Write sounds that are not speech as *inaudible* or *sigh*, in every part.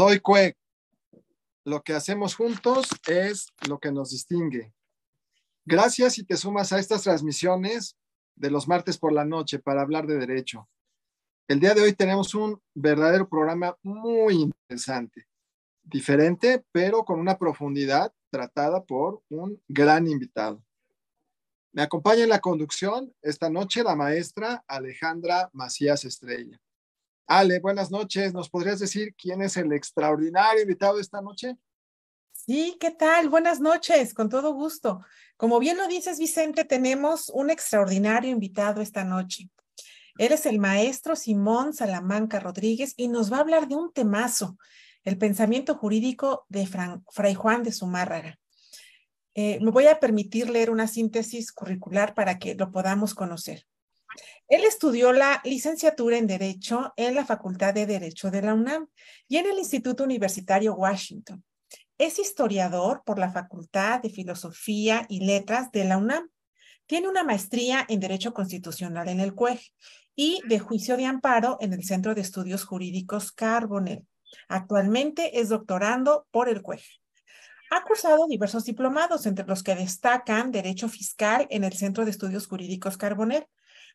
Soy Cuec. Lo que hacemos juntos es lo que nos distingue. Gracias y te sumas a estas transmisiones de los martes por la noche para hablar de derecho. El día de hoy tenemos un verdadero programa muy interesante, diferente, pero con una profundidad tratada por un gran invitado. Me acompaña en la conducción esta noche la maestra Alejandra Macías Estrella. Ale, buenas noches. ¿Nos podrías decir quién es el extraordinario invitado esta noche? Sí, ¿qué tal? Buenas noches, con todo gusto. Como bien lo dices, Vicente, tenemos un extraordinario invitado esta noche. Él es el maestro Simón Salamanca Rodríguez y nos va a hablar de un temazo, el pensamiento jurídico de Fray Juan de Zumárraga. Eh, me voy a permitir leer una síntesis curricular para que lo podamos conocer. Él estudió la licenciatura en Derecho en la Facultad de Derecho de la UNAM y en el Instituto Universitario Washington. Es historiador por la Facultad de Filosofía y Letras de la UNAM. Tiene una maestría en Derecho Constitucional en el CUEG y de Juicio de Amparo en el Centro de Estudios Jurídicos Carbonell. Actualmente es doctorando por el CUEG. Ha cursado diversos diplomados, entre los que destacan Derecho Fiscal en el Centro de Estudios Jurídicos Carbonell,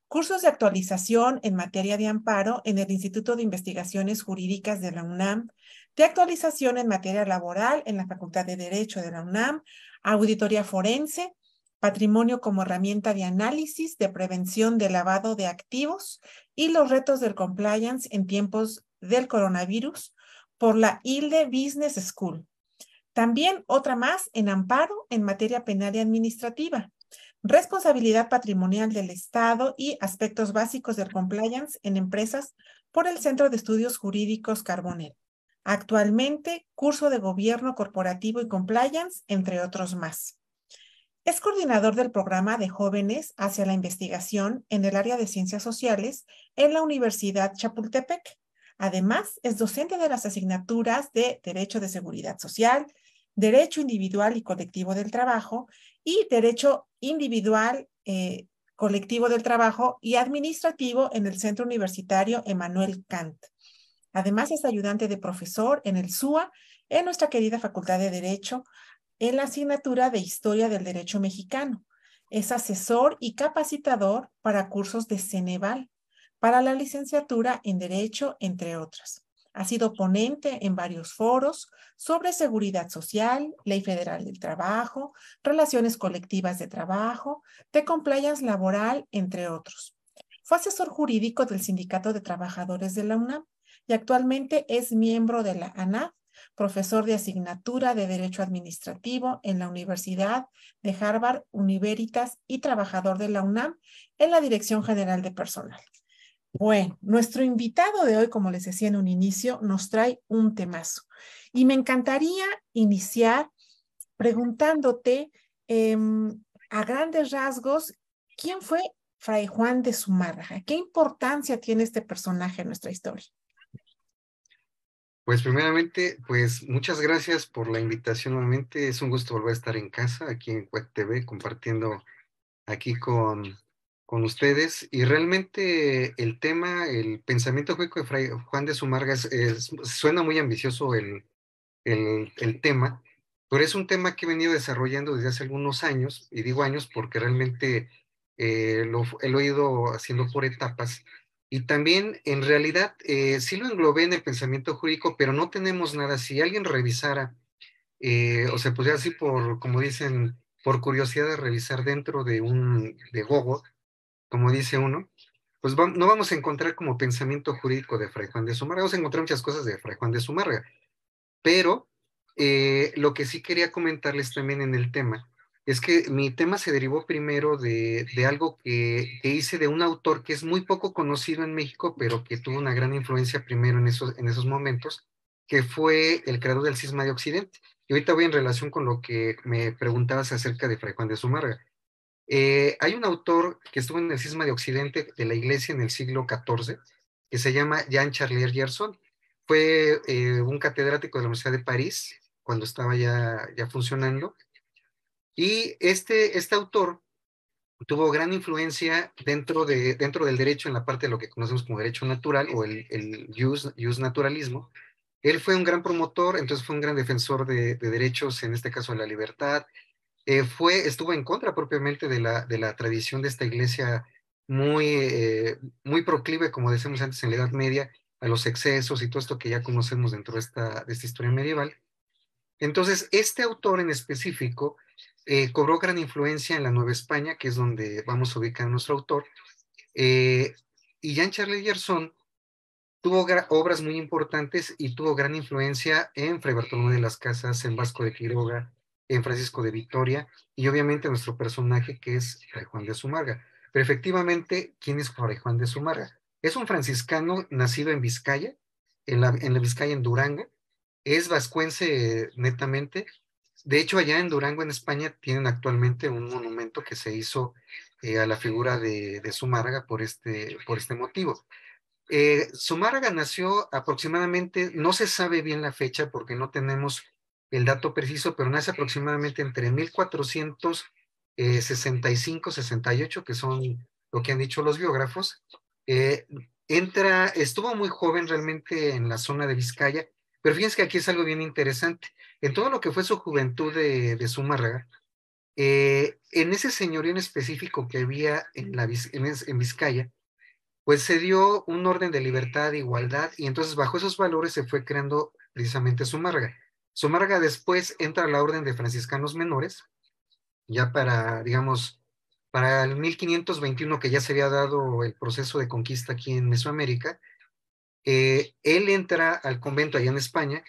cursos de actualización en materia de amparo en el Instituto de Investigaciones Jurídicas de la UNAM, de actualización en materia laboral en la Facultad de Derecho de la UNAM, auditoría forense, patrimonio como herramienta de análisis de prevención de lavado de activos y los retos del compliance en tiempos del coronavirus por la ILDE Business School. También otra más en amparo en materia penal y administrativa responsabilidad patrimonial del Estado y aspectos básicos del compliance en empresas por el Centro de Estudios Jurídicos Carbonel. Actualmente, curso de Gobierno Corporativo y Compliance, entre otros más. Es coordinador del programa de jóvenes hacia la investigación en el área de ciencias sociales en la Universidad Chapultepec. Además, es docente de las asignaturas de Derecho de Seguridad Social, derecho individual y colectivo del trabajo y derecho individual, eh, colectivo del trabajo y administrativo en el Centro Universitario Emanuel Kant. Además es ayudante de profesor en el SUA, en nuestra querida Facultad de Derecho, en la asignatura de Historia del Derecho Mexicano. Es asesor y capacitador para cursos de Ceneval, para la licenciatura en Derecho, entre otras. Ha sido ponente en varios foros sobre seguridad social, ley federal del trabajo, relaciones colectivas de trabajo, de compliance laboral, entre otros. Fue asesor jurídico del Sindicato de Trabajadores de la UNAM y actualmente es miembro de la ANAF, profesor de asignatura de Derecho Administrativo en la Universidad de Harvard Universitas y trabajador de la UNAM en la Dirección General de Personal. Bueno, nuestro invitado de hoy, como les decía en un inicio, nos trae un temazo. Y me encantaría iniciar preguntándote em, a grandes rasgos, ¿quién fue Fray Juan de Zumárraga? ¿Qué importancia tiene este personaje en nuestra historia? Pues primeramente, pues muchas gracias por la invitación nuevamente. Es un gusto volver a estar en casa, aquí en Cuec TV, compartiendo aquí con con ustedes y realmente el tema, el pensamiento jurídico de Juan de Sumargas es, suena muy ambicioso el, el, tema, pero es un tema que he venido desarrollando desde hace algunos años, y digo años porque realmente eh, lo, he ido haciendo por etapas, y también en realidad eh, sí lo englobé en el pensamiento jurídico, pero no tenemos nada, si alguien revisara, eh, o se pudiera así por, como dicen, por curiosidad de revisar dentro de un, de Google, como dice uno, pues no vamos a encontrar como pensamiento jurídico de Fray Juan de Sumarga, vamos a encontrar muchas cosas de Fray Juan de Sumarga, pero eh, lo que sí quería comentarles también en el tema es que mi tema se derivó primero de, algo que, hice de un autor que es muy poco conocido en México, pero que tuvo una gran influencia primero en esos, en esos momentos, que fue el creador del cisma de Occidente. Y ahorita voy en relación con lo que me preguntabas acerca de Fray Juan de Sumarga. Eh, hay un autor que estuvo en el cisma de Occidente de la Iglesia en el siglo XIV, que se llama Jean Charlier Gerson. Fue eh, un catedrático de la Universidad de París cuando estaba ya, funcionando. Y este, este autor tuvo gran influencia dentro, de, dentro del derecho en la parte de lo que conocemos como derecho natural o el, el naturalismo. Él fue un gran promotor, entonces fue un gran defensor de derechos, en este caso de la libertad, eh, fue, estuvo en contra propiamente de la, de la tradición de esta iglesia muy, eh, muy proclive, como decimos antes, en la Edad Media, a los excesos y todo esto que ya conocemos dentro de esta, de esta historia medieval. Entonces, este autor en específico eh, cobró gran influencia en la Nueva España, que es donde vamos a ubicar a nuestro autor, y Jean-Charles Gerson tuvo obras muy importantes y tuvo gran influencia en Fray Bartolomé de las Casas, en Vasco de Quiroga, en Francisco de Victoria y obviamente nuestro personaje que es Fray Juan de Sumarga. Pero efectivamente, ¿quién es Fray Juan de Sumarga? Es un franciscano nacido en Vizcaya, en la, en la Vizcaya en Durango, es vascuense eh, netamente. De hecho, allá en Durango, en España, tienen actualmente un monumento que se hizo eh, a la figura de, de por este, por este motivo. Sumarga eh, nació aproximadamente, no se sabe bien la fecha porque no tenemos el dato preciso, pero nace aproximadamente entre 1465, 68, que son lo que han dicho los biógrafos. Eh, entra, estuvo muy joven realmente en la zona de Vizcaya, pero fíjense que aquí es algo bien interesante. En todo lo que fue su juventud de, de Zumárraga, eh, en ese señorío en específico que había en, la, Vizcaya, pues se dio un orden de libertad, de igualdad, y entonces bajo esos valores se fue creando precisamente Zumárraga. Somarga después entra a la orden de franciscanos menores, ya para, digamos, para el 1521 que ya se había dado el proceso de conquista aquí en Mesoamérica, eh, él entra al convento allá en España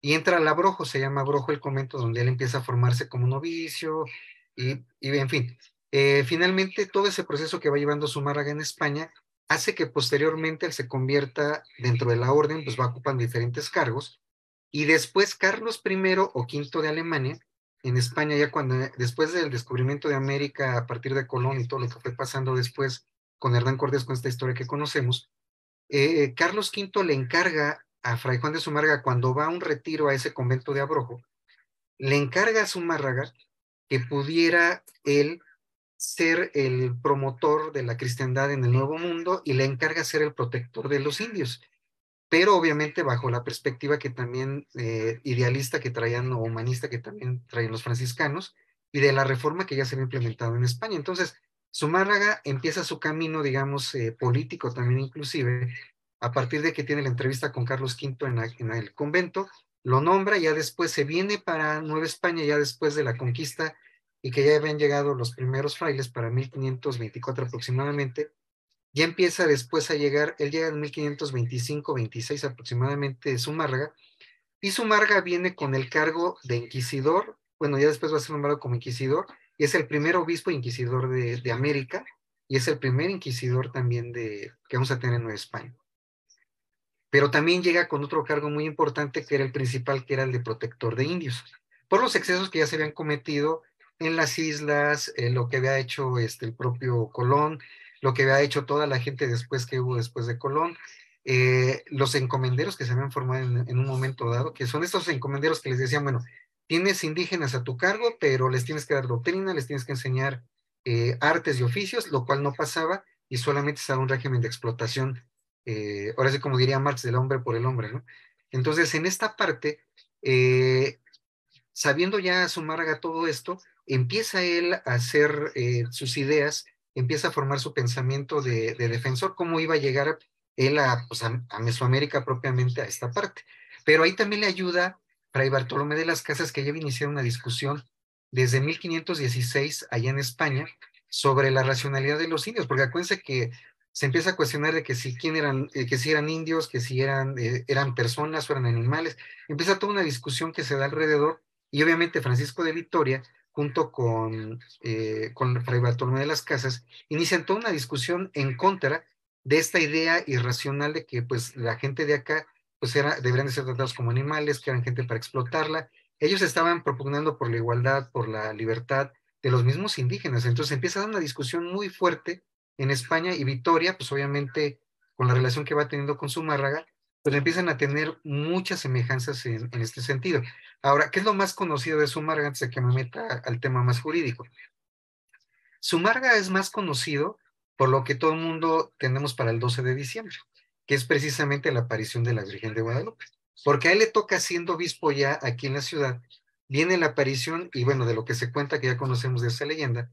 y entra al Abrojo, se llama Abrojo el convento, donde él empieza a formarse como novicio y, en fin. Eh, finalmente, todo ese proceso que va llevando Zumárraga en España hace que posteriormente él se convierta dentro de la orden, pues va ocupando diferentes cargos y después Carlos I o V de Alemania, en España, ya cuando, después del descubrimiento de América a partir de Colón y todo lo que fue pasando después con Hernán Cortés, con esta historia que conocemos, eh, Carlos V le encarga a Fray Juan de Zumárraga, cuando va a un retiro a ese convento de Abrojo, le encarga a Zumárraga que pudiera él ser el promotor de la cristiandad en el Nuevo Mundo y le encarga ser el protector de los indios pero obviamente bajo la perspectiva que también eh, idealista que traían o humanista que también traían los franciscanos y de la reforma que ya se había implementado en España. Entonces, Zumárraga empieza su camino, digamos, eh, político también inclusive, a partir de que tiene la entrevista con Carlos V en, el convento, lo nombra, ya después se viene para Nueva España, ya después de la conquista y que ya habían llegado los primeros frailes para 1524 aproximadamente, ya empieza después a llegar, él llega en 1525-26 aproximadamente de Sumarga, y Sumarga viene con el cargo de inquisidor, bueno, ya después va a ser nombrado como inquisidor, y es el primer obispo inquisidor de, América, y es el primer inquisidor también de, que vamos a tener en Nueva España. Pero también llega con otro cargo muy importante, que era el principal, que era el de protector de indios, por los excesos que ya se habían cometido en las islas, eh, lo que había hecho este, el propio Colón, lo que había hecho toda la gente después que hubo después de Colón, eh, los encomenderos que se habían formado en, un momento dado, que son estos encomenderos que les decían, bueno, tienes indígenas a tu cargo, pero les tienes que dar doctrina, les tienes que enseñar eh, artes y oficios, lo cual no pasaba y solamente estaba un régimen de explotación, eh, ahora sí como diría Marx, del hombre por el hombre, ¿no? Entonces, en esta parte, sabiendo ya a todo esto, empieza él a hacer sus ideas empieza a formar su pensamiento de, defensor, cómo iba a llegar él pues, a, Mesoamérica propiamente a esta parte. Pero ahí también le ayuda Fray Bartolomé de las Casas, que lleva iniciado una discusión desde 1516 allá en España sobre la racionalidad de los indios, porque acuérdense que se empieza a cuestionar de que si quién eran, eh, que si eran indios, que si eran, eh, eran personas o eran animales. Empieza toda una discusión que se da alrededor y obviamente Francisco de Vitoria junto con, eh, con de las Casas, inician toda una discusión en contra de esta idea irracional de que pues la gente de acá pues era, deberían de ser tratados como animales, que eran gente para explotarla. Ellos estaban propugnando por la igualdad, por la libertad de los mismos indígenas. Entonces empieza a dar una discusión muy fuerte en España y Vitoria, pues obviamente con la relación que va teniendo con Zumárraga, pero pues, empiezan a tener muchas semejanzas en, este sentido. Ahora, ¿qué es lo más conocido de Sumarga antes de que me meta al tema más jurídico? Sumarga es más conocido por lo que todo el mundo tenemos para el 12 de diciembre, que es precisamente la aparición de la Virgen de Guadalupe, porque a él le toca siendo obispo ya aquí en la ciudad, viene la aparición y bueno, de lo que se cuenta que ya conocemos de esa leyenda,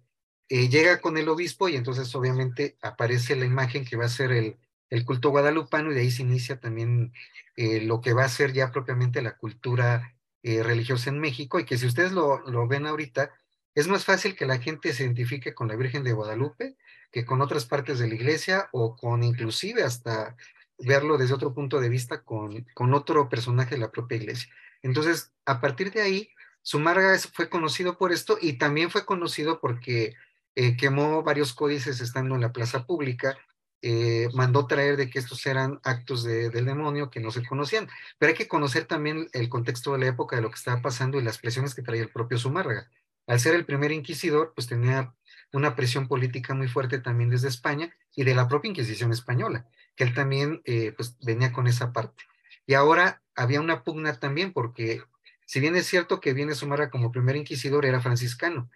eh, llega con el obispo y entonces obviamente aparece la imagen que va a ser el, el culto guadalupano y de ahí se inicia también eh, lo que va a ser ya propiamente la cultura eh, religiosa en México y que si ustedes lo, lo, ven ahorita, es más fácil que la gente se identifique con la Virgen de Guadalupe que con otras partes de la iglesia o con inclusive hasta verlo desde otro punto de vista con, con otro personaje de la propia iglesia. Entonces, a partir de ahí, Sumarga fue conocido por esto y también fue conocido porque eh, quemó varios códices estando en la plaza pública eh, mandó traer de que estos eran actos del demonio que no se conocían. Pero hay que conocer también el contexto de la época de lo que estaba pasando y las presiones que traía el propio Zumárraga. Al ser el primer inquisidor, pues tenía una presión política muy fuerte también desde España y de la propia Inquisición española, que él también eh, pues venía con esa parte. Y ahora había una pugna también porque si bien es cierto que viene Zumárraga como primer inquisidor, era franciscano,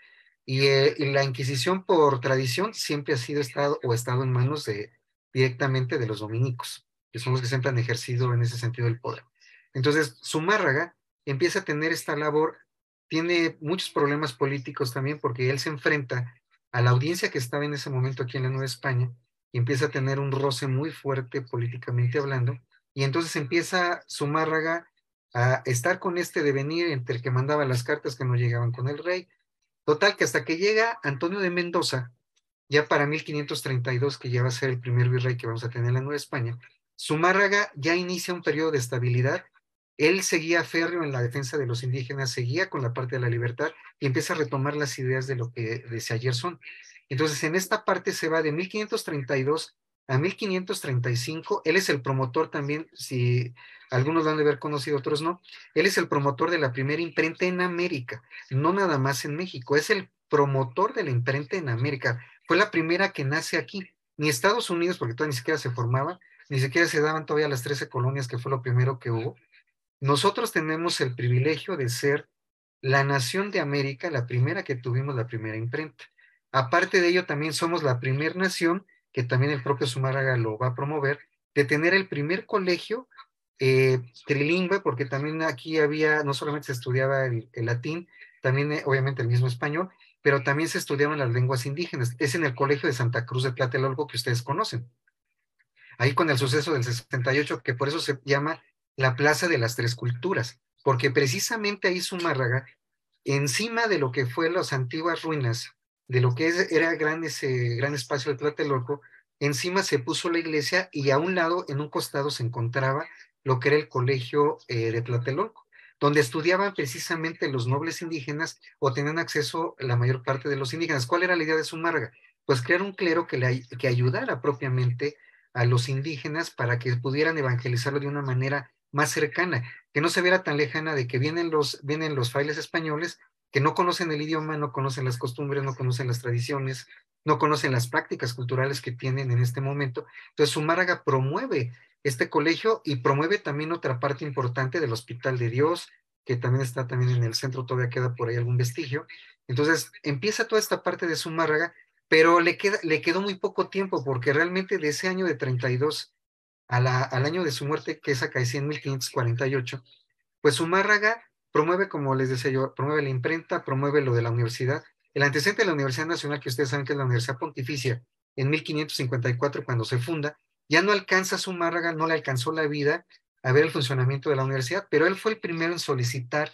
eh, y, la Inquisición por tradición siempre ha sido estado o estado en manos de, directamente de los dominicos, que son los que siempre han ejercido en ese sentido el poder. Entonces, Zumárraga empieza a tener esta labor, tiene muchos problemas políticos también porque él se enfrenta a la audiencia que estaba en ese momento aquí en la Nueva España y empieza a tener un roce muy fuerte políticamente hablando. Y entonces empieza Zumárraga a estar con este devenir entre el que mandaba las cartas que no llegaban con el rey, Total, que hasta que llega Antonio de Mendoza, ya para 1532, que ya va a ser el primer virrey que vamos a tener en la Nueva España, Zumárraga ya inicia un periodo de estabilidad. Él seguía férreo en la defensa de los indígenas, seguía con la parte de la libertad y empieza a retomar las ideas de lo que decía ayer son. Entonces, en esta parte se va de 1532 a 1535, él es el promotor también, si algunos lo han de haber conocido, otros no, él es el promotor de la primera imprenta en América, no nada más en México, es el promotor de la imprenta en América, fue la primera que nace aquí, ni Estados Unidos, porque todavía ni siquiera se formaba, ni siquiera se daban todavía las 13 colonias, que fue lo primero que hubo. Nosotros tenemos el privilegio de ser la nación de América, la primera que tuvimos la primera imprenta. Aparte de ello, también somos la primera nación que también el propio Zumáraga lo va a promover, de tener el primer colegio eh, trilingüe, porque también aquí había, no solamente se estudiaba el, latín, también eh, obviamente el mismo español, pero también se estudiaban las lenguas indígenas. Es en el Colegio de Santa Cruz de Tlatelolco que ustedes conocen. Ahí con el suceso del 68, que por eso se llama la Plaza de las Tres Culturas, porque precisamente ahí Zumárraga, encima de lo que fue las antiguas ruinas de lo que es, era gran ese gran espacio de Tlatelolco, encima se puso la iglesia y a un lado, en un costado, se encontraba lo que era el colegio eh, de Tlatelolco, donde estudiaban precisamente los nobles indígenas o tenían acceso la mayor parte de los indígenas. ¿Cuál era la idea de Sumarga? Pues crear un clero que, le, que ayudara propiamente a los indígenas para que pudieran evangelizarlo de una manera más cercana, que no se viera tan lejana de que vienen los, vienen los frailes españoles que no conocen el idioma, no conocen las costumbres, no conocen las tradiciones, no conocen las prácticas culturales que tienen en este momento. Entonces, Sumárraga promueve este colegio y promueve también otra parte importante del Hospital de Dios, que también está también en el centro, todavía queda por ahí algún vestigio. Entonces, empieza toda esta parte de Sumárraga pero le, le quedó muy poco tiempo, porque realmente de ese año de 32 al año de su muerte, que es acá en 1548, pues Sumárraga promueve, como les decía yo, promueve la imprenta, promueve lo de la universidad. El antecedente de la Universidad Nacional, que ustedes saben que es la Universidad Pontificia, en 1554, cuando se funda, ya no alcanza su Márraga, no le alcanzó la vida a ver el funcionamiento de la universidad, pero él fue el primero en solicitar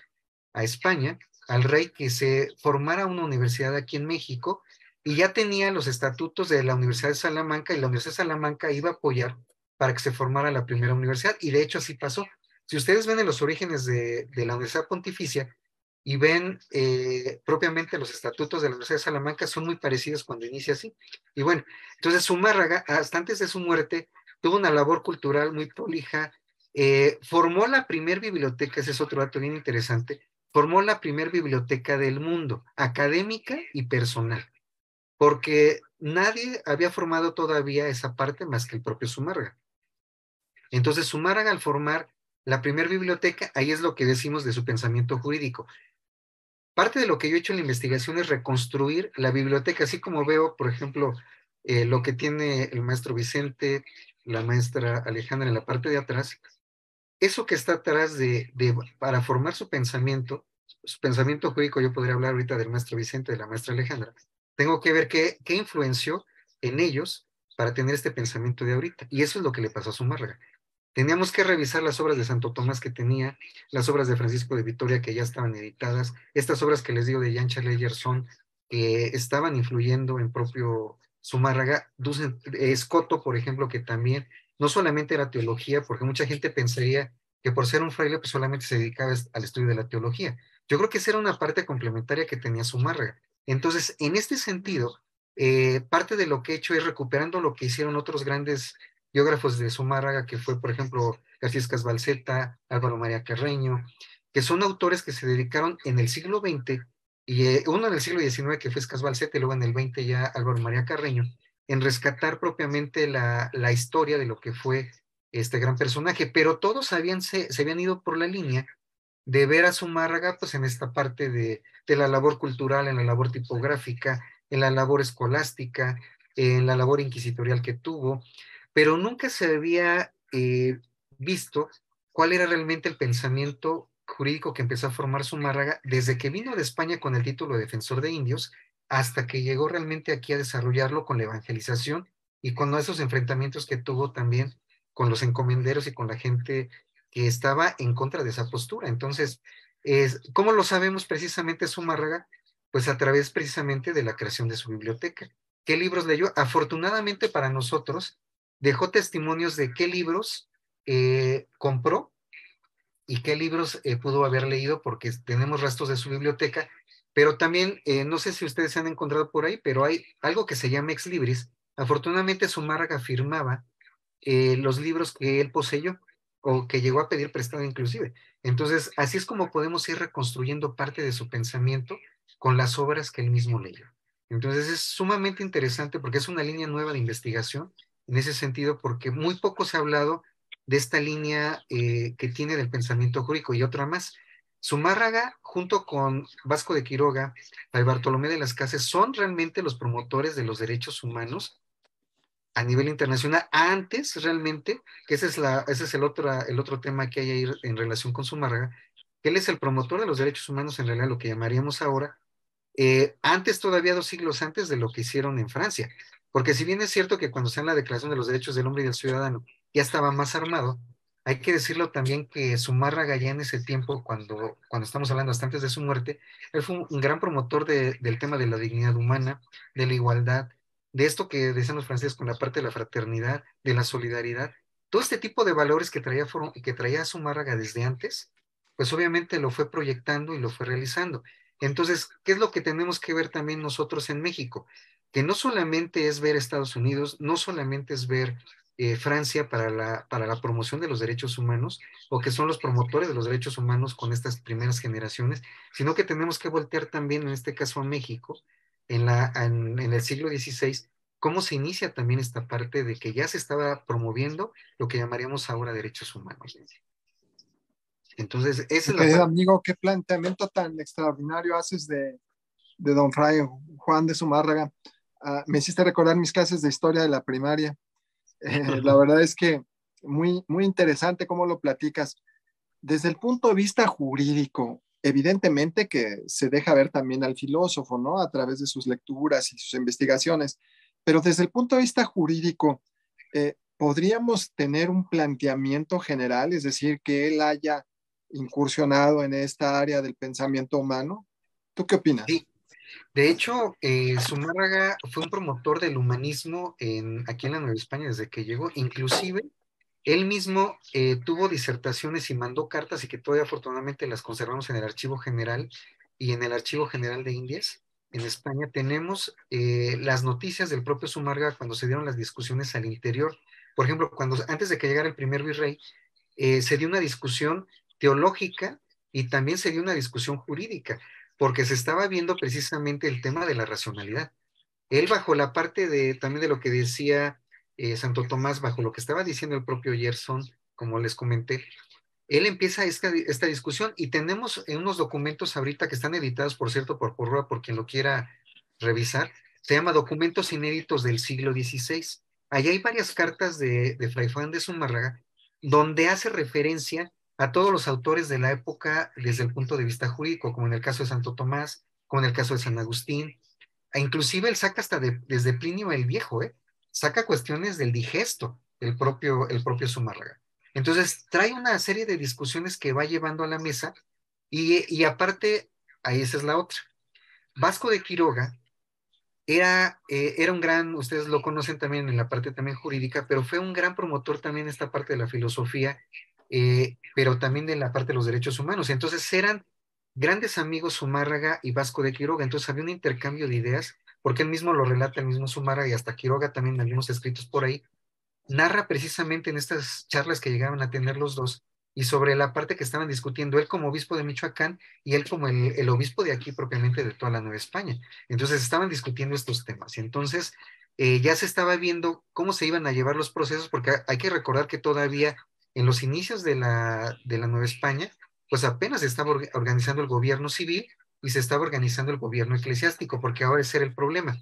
a España, al rey, que se formara una universidad aquí en México, y ya tenía los estatutos de la Universidad de Salamanca, y la Universidad de Salamanca iba a apoyar para que se formara la primera universidad, y de hecho así pasó. Si ustedes ven en los orígenes de, la Universidad Pontificia y ven eh, propiamente los estatutos de la Universidad de Salamanca, son muy parecidos cuando inicia así. Y bueno, entonces Sumárraga hasta antes de su muerte, tuvo una labor cultural muy prolija, eh, formó la primer biblioteca, ese es otro dato bien interesante, formó la primer biblioteca del mundo, académica y personal, porque nadie había formado todavía esa parte más que el propio Zumárraga. Entonces, Zumárraga al formar la primera biblioteca, ahí es lo que decimos de su pensamiento jurídico. Parte de lo que yo he hecho en la investigación es reconstruir la biblioteca, así como veo, por ejemplo, eh, lo que tiene el maestro Vicente, la maestra Alejandra en la parte de atrás. Eso que está atrás de, para formar su pensamiento, su pensamiento jurídico, yo podría hablar ahorita del maestro Vicente, de la maestra Alejandra, tengo que ver qué, qué influenció en ellos para tener este pensamiento de ahorita. Y eso es lo que le pasó a su Zumárraga. Teníamos que revisar las obras de Santo Tomás que tenía, las obras de Francisco de Vitoria que ya estaban editadas, estas obras que les digo de Jan Chaleyer son que estaban influyendo en propio Zumárraga, Escoto, eh, por ejemplo, que también no solamente era teología, porque mucha gente pensaría que por ser un fraile pues, solamente se dedicaba al estudio de la teología. Yo creo que esa era una parte complementaria que tenía Zumárraga. Entonces, en este sentido, eh, parte de lo que he hecho es recuperando lo que hicieron otros grandes biógrafos de Zumárraga, que fue, por ejemplo, García Casbalceta, Álvaro María Carreño, que son autores que se dedicaron en el siglo XX, y eh, uno en el siglo XIX, que fue Casbalceta, y luego en el XX ya Álvaro María Carreño, en rescatar propiamente la, historia de lo que fue este gran personaje, pero todos habían, se, habían ido por la línea de ver a Zumárraga pues en esta parte de, de la labor cultural, en la labor tipográfica, en la labor escolástica, en la labor inquisitorial que tuvo, pero nunca se había eh, visto cuál era realmente el pensamiento jurídico que empezó a formar Sumárraga desde que vino de España con el título de defensor de indios hasta que llegó realmente aquí a desarrollarlo con la evangelización y con esos enfrentamientos que tuvo también con los encomenderos y con la gente que estaba en contra de esa postura. Entonces, ¿cómo lo sabemos precisamente Sumárraga? Pues a través precisamente de la creación de su biblioteca. ¿Qué libros leyó? Afortunadamente para nosotros, dejó testimonios de qué libros eh, compró y qué libros eh, pudo haber leído, porque tenemos restos de su biblioteca, pero también, eh, no sé si ustedes se han encontrado por ahí, pero hay algo que se llama ex libris. Afortunadamente, Sumárraga firmaba los libros que él poseyó o que llegó a pedir prestado inclusive. Entonces, así es como podemos ir reconstruyendo parte de su pensamiento con las obras que él mismo leyó. Entonces, es sumamente interesante porque es una línea nueva de investigación en ese sentido porque muy poco se ha hablado de esta línea eh, que tiene del pensamiento jurídico y otra más. Zumárraga, junto con Vasco de Quiroga, y Bartolomé de las Casas, son realmente los promotores de los derechos humanos a nivel internacional. Antes, realmente, que ese es, la, ese es el, otro, el otro tema que hay ahí en relación con Zumárraga, él es el promotor de los derechos humanos, en realidad lo que llamaríamos ahora, eh, antes todavía, dos siglos antes de lo que hicieron en Francia. Porque si bien es cierto que cuando se en la Declaración de los Derechos del Hombre y del Ciudadano ya estaba más armado, hay que decirlo también que Sumárraga ya en ese tiempo, cuando, cuando estamos hablando hasta antes de su muerte, él fue un gran promotor del tema de la dignidad humana, de la igualdad, de esto que decían los franceses con la parte de la fraternidad, de la solidaridad. Todo este tipo de valores que traía, que traía desde antes, pues obviamente lo fue proyectando y lo fue realizando. Entonces, ¿qué es lo que tenemos que ver también nosotros en México? que no solamente es ver Estados Unidos, no solamente es ver eh, Francia para la, para la promoción de los derechos humanos o que son los promotores de los derechos humanos con estas primeras generaciones, sino que tenemos que voltear también, en este caso, a México, en, la, en, el siglo XVI, cómo se inicia también esta parte de que ya se estaba promoviendo lo que llamaríamos ahora derechos humanos. Entonces, ese es la... amigo, qué planteamiento tan extraordinario haces de, de don Fray Juan de Zumárraga. Ah, me hiciste recordar mis clases de historia de la primaria. *laughs* Eh, la verdad es que muy, muy interesante cómo lo platicas. Desde el punto de vista jurídico, evidentemente que se deja ver también al filósofo, ¿no? A través de sus lecturas y sus investigaciones. Pero desde el punto de vista jurídico, eh, ¿podríamos tener un planteamiento general, es decir, que él haya incursionado en esta área del pensamiento humano? ¿Tú qué opinas? Sí. De hecho, eh, Zumárraga fue un promotor del humanismo en, aquí en la Nueva España desde que llegó. Inclusive, él mismo eh, tuvo disertaciones y mandó cartas y que todavía afortunadamente las conservamos en el Archivo General y en el Archivo General de Indias. En España tenemos eh, las noticias del propio Zumárraga cuando se dieron las discusiones al interior. Por ejemplo, cuando antes de que llegara el primer virrey, eh, se dio una discusión teológica y también se dio una discusión jurídica porque se estaba viendo precisamente el tema de la racionalidad. Él bajo la parte de también de lo que decía eh, Santo Tomás, bajo lo que estaba diciendo el propio Gerson, como les comenté, él empieza esta, esta discusión y tenemos en unos documentos ahorita que están editados, por cierto, por Corroa, por quien lo quiera revisar, se llama Documentos Inéditos del siglo XVI. Allí hay varias cartas de, de Fray Juan de Zumárraga donde hace referencia a todos los autores de la época desde el punto de vista jurídico, como en el caso de Santo Tomás, como en el caso de San Agustín, e inclusive él saca hasta desde Plinio el Viejo, ¿eh? saca cuestiones del digesto, el propio, el propio Zumárraga. Entonces, trae una serie de discusiones que va llevando a la mesa y, aparte, ahí esa es la otra. Vasco de Quiroga era, eh, era un gran, ustedes lo conocen también en la parte también jurídica, pero fue un gran promotor también en esta parte de la filosofía eh, pero también de la parte de los derechos humanos. Entonces eran grandes amigos Zumárraga y Vasco de Quiroga, entonces había un intercambio de ideas, porque él mismo lo relata, el mismo Zumárraga y hasta Quiroga también en algunos escritos por ahí, narra precisamente en estas charlas que llegaban a tener los dos y sobre la parte que estaban discutiendo él como obispo de Michoacán y él como el, obispo de aquí propiamente de toda la Nueva España. Entonces estaban discutiendo estos temas. Entonces eh, ya se estaba viendo cómo se iban a llevar los procesos, porque hay que recordar que todavía en los inicios de la, de la Nueva España, pues apenas se estaba organizando el gobierno civil y se estaba organizando el gobierno eclesiástico, porque ahora ese era el problema.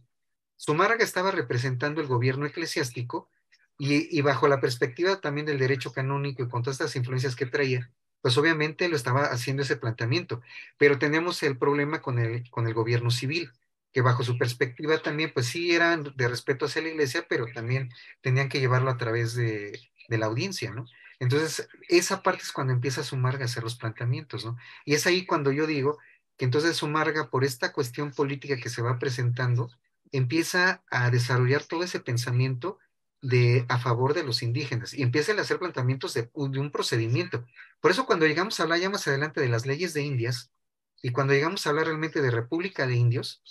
Zumárraga estaba representando el gobierno eclesiástico y, bajo la perspectiva también del derecho canónico y con todas estas influencias que traía, pues obviamente lo estaba haciendo ese planteamiento. Pero tenemos el problema con el, con el gobierno civil, que bajo su perspectiva también, pues sí eran de respeto hacia la iglesia, pero también tenían que llevarlo a través de, de la audiencia, ¿no? Entonces, esa parte es cuando empieza Sumarga a hacer los planteamientos, ¿no? Y es ahí cuando yo digo que entonces Sumarga, por esta cuestión política que se va presentando, empieza a desarrollar todo ese pensamiento de, a favor de los indígenas y empieza a hacer planteamientos de, un procedimiento. Por eso cuando llegamos a hablar ya más adelante de las leyes de Indias y cuando llegamos a hablar realmente de República de Indios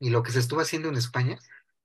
y lo que se estuvo haciendo en España,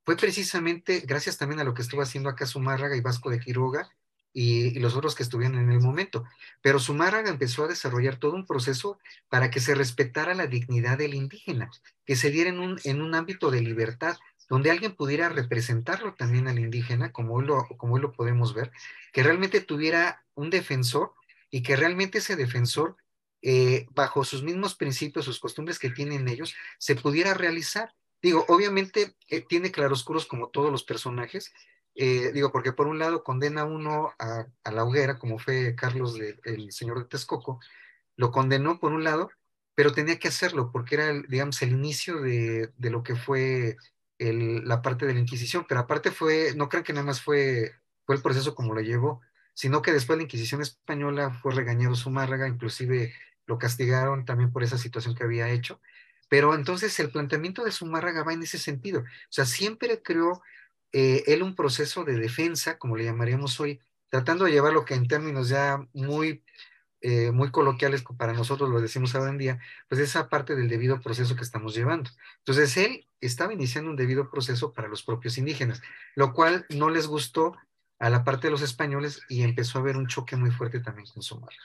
fue precisamente gracias también a lo que estuvo haciendo acá Sumarga y Vasco de Quiroga y, los otros que estuvieron en el momento. Pero Sumárraga empezó a desarrollar todo un proceso para que se respetara la dignidad del indígena, que se diera en un, en un ámbito de libertad, donde alguien pudiera representarlo también al indígena, como hoy lo, como lo podemos ver, que realmente tuviera un defensor y que realmente ese defensor, eh, bajo sus mismos principios, sus costumbres que tienen ellos, se pudiera realizar. Digo, obviamente eh, tiene claroscuros como todos los personajes, eh, digo, porque por un lado condena uno a, la hoguera, como fue Carlos el señor de Texcoco, lo condenó por un lado, pero tenía que hacerlo porque era, digamos, el inicio de, de lo que fue la parte de la Inquisición, pero aparte fue, no crean que nada más fue, fue el proceso como lo llevó, sino que después la Inquisición española fue regañado Zumárraga, inclusive lo castigaron también por esa situación que había hecho. Pero entonces el planteamiento de Zumárraga va en ese sentido. O sea, siempre creó eh, él un proceso de defensa, como le llamaríamos hoy, tratando de llevar lo que en términos ya muy, eh, muy coloquiales para nosotros lo decimos ahora en día, pues esa parte del debido proceso que estamos llevando. Entonces él estaba iniciando un debido proceso para los propios indígenas, lo cual no les gustó a la parte de los españoles y empezó a haber un choque muy fuerte también con su Somalia.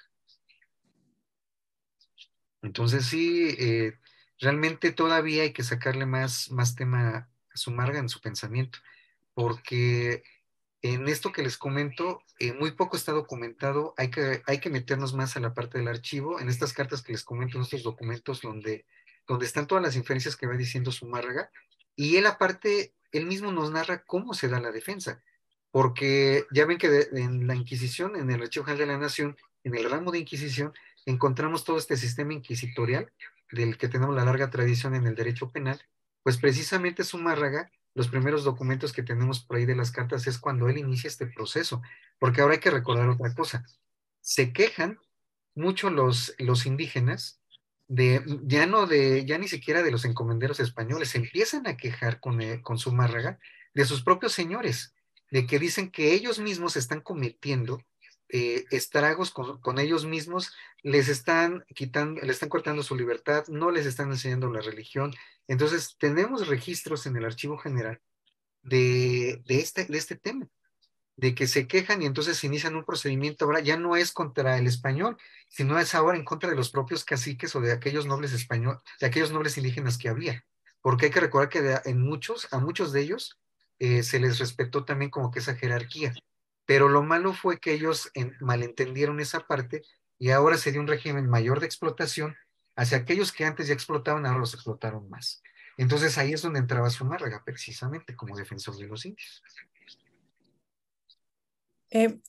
Entonces sí, eh, realmente todavía hay que sacarle más, más tema a marga en su pensamiento porque en esto que les comento, eh, muy poco está documentado, hay que, hay que meternos más a la parte del archivo, en estas cartas que les comento, en estos documentos donde, donde están todas las inferencias que va diciendo Sumárraga, y él aparte, él mismo nos narra cómo se da la defensa, porque ya ven que en la Inquisición, en el Archivo General de la Nación, en el ramo de Inquisición, encontramos todo este sistema inquisitorial del que tenemos la larga tradición en el derecho penal, pues precisamente Sumárraga los primeros documentos que tenemos por ahí de las cartas es cuando él inicia este proceso, porque ahora hay que recordar otra cosa. Se quejan mucho los, los indígenas de, ya no de, ya ni siquiera de los encomenderos españoles, se empiezan a quejar con, eh, con su márraga de sus propios señores, de que dicen que ellos mismos están cometiendo eh, estragos con, ellos mismos, les están quitando, le están cortando su libertad, no les están enseñando la religión. Entonces, tenemos registros en el Archivo General de, este, de este tema, de que se quejan y entonces se inician un procedimiento ahora, ya no es contra el español, sino es ahora en contra de los propios caciques o de aquellos nobles españoles, de aquellos nobles indígenas que había. Porque hay que recordar que en muchos, a muchos de ellos, eh, se les respetó también como que esa jerarquía. Pero lo malo fue que ellos malentendieron esa parte y ahora se dio un régimen mayor de explotación hacia aquellos que antes ya explotaban, ahora los explotaron más. Entonces ahí es donde entraba márraga, precisamente como defensor de los indios. Eh,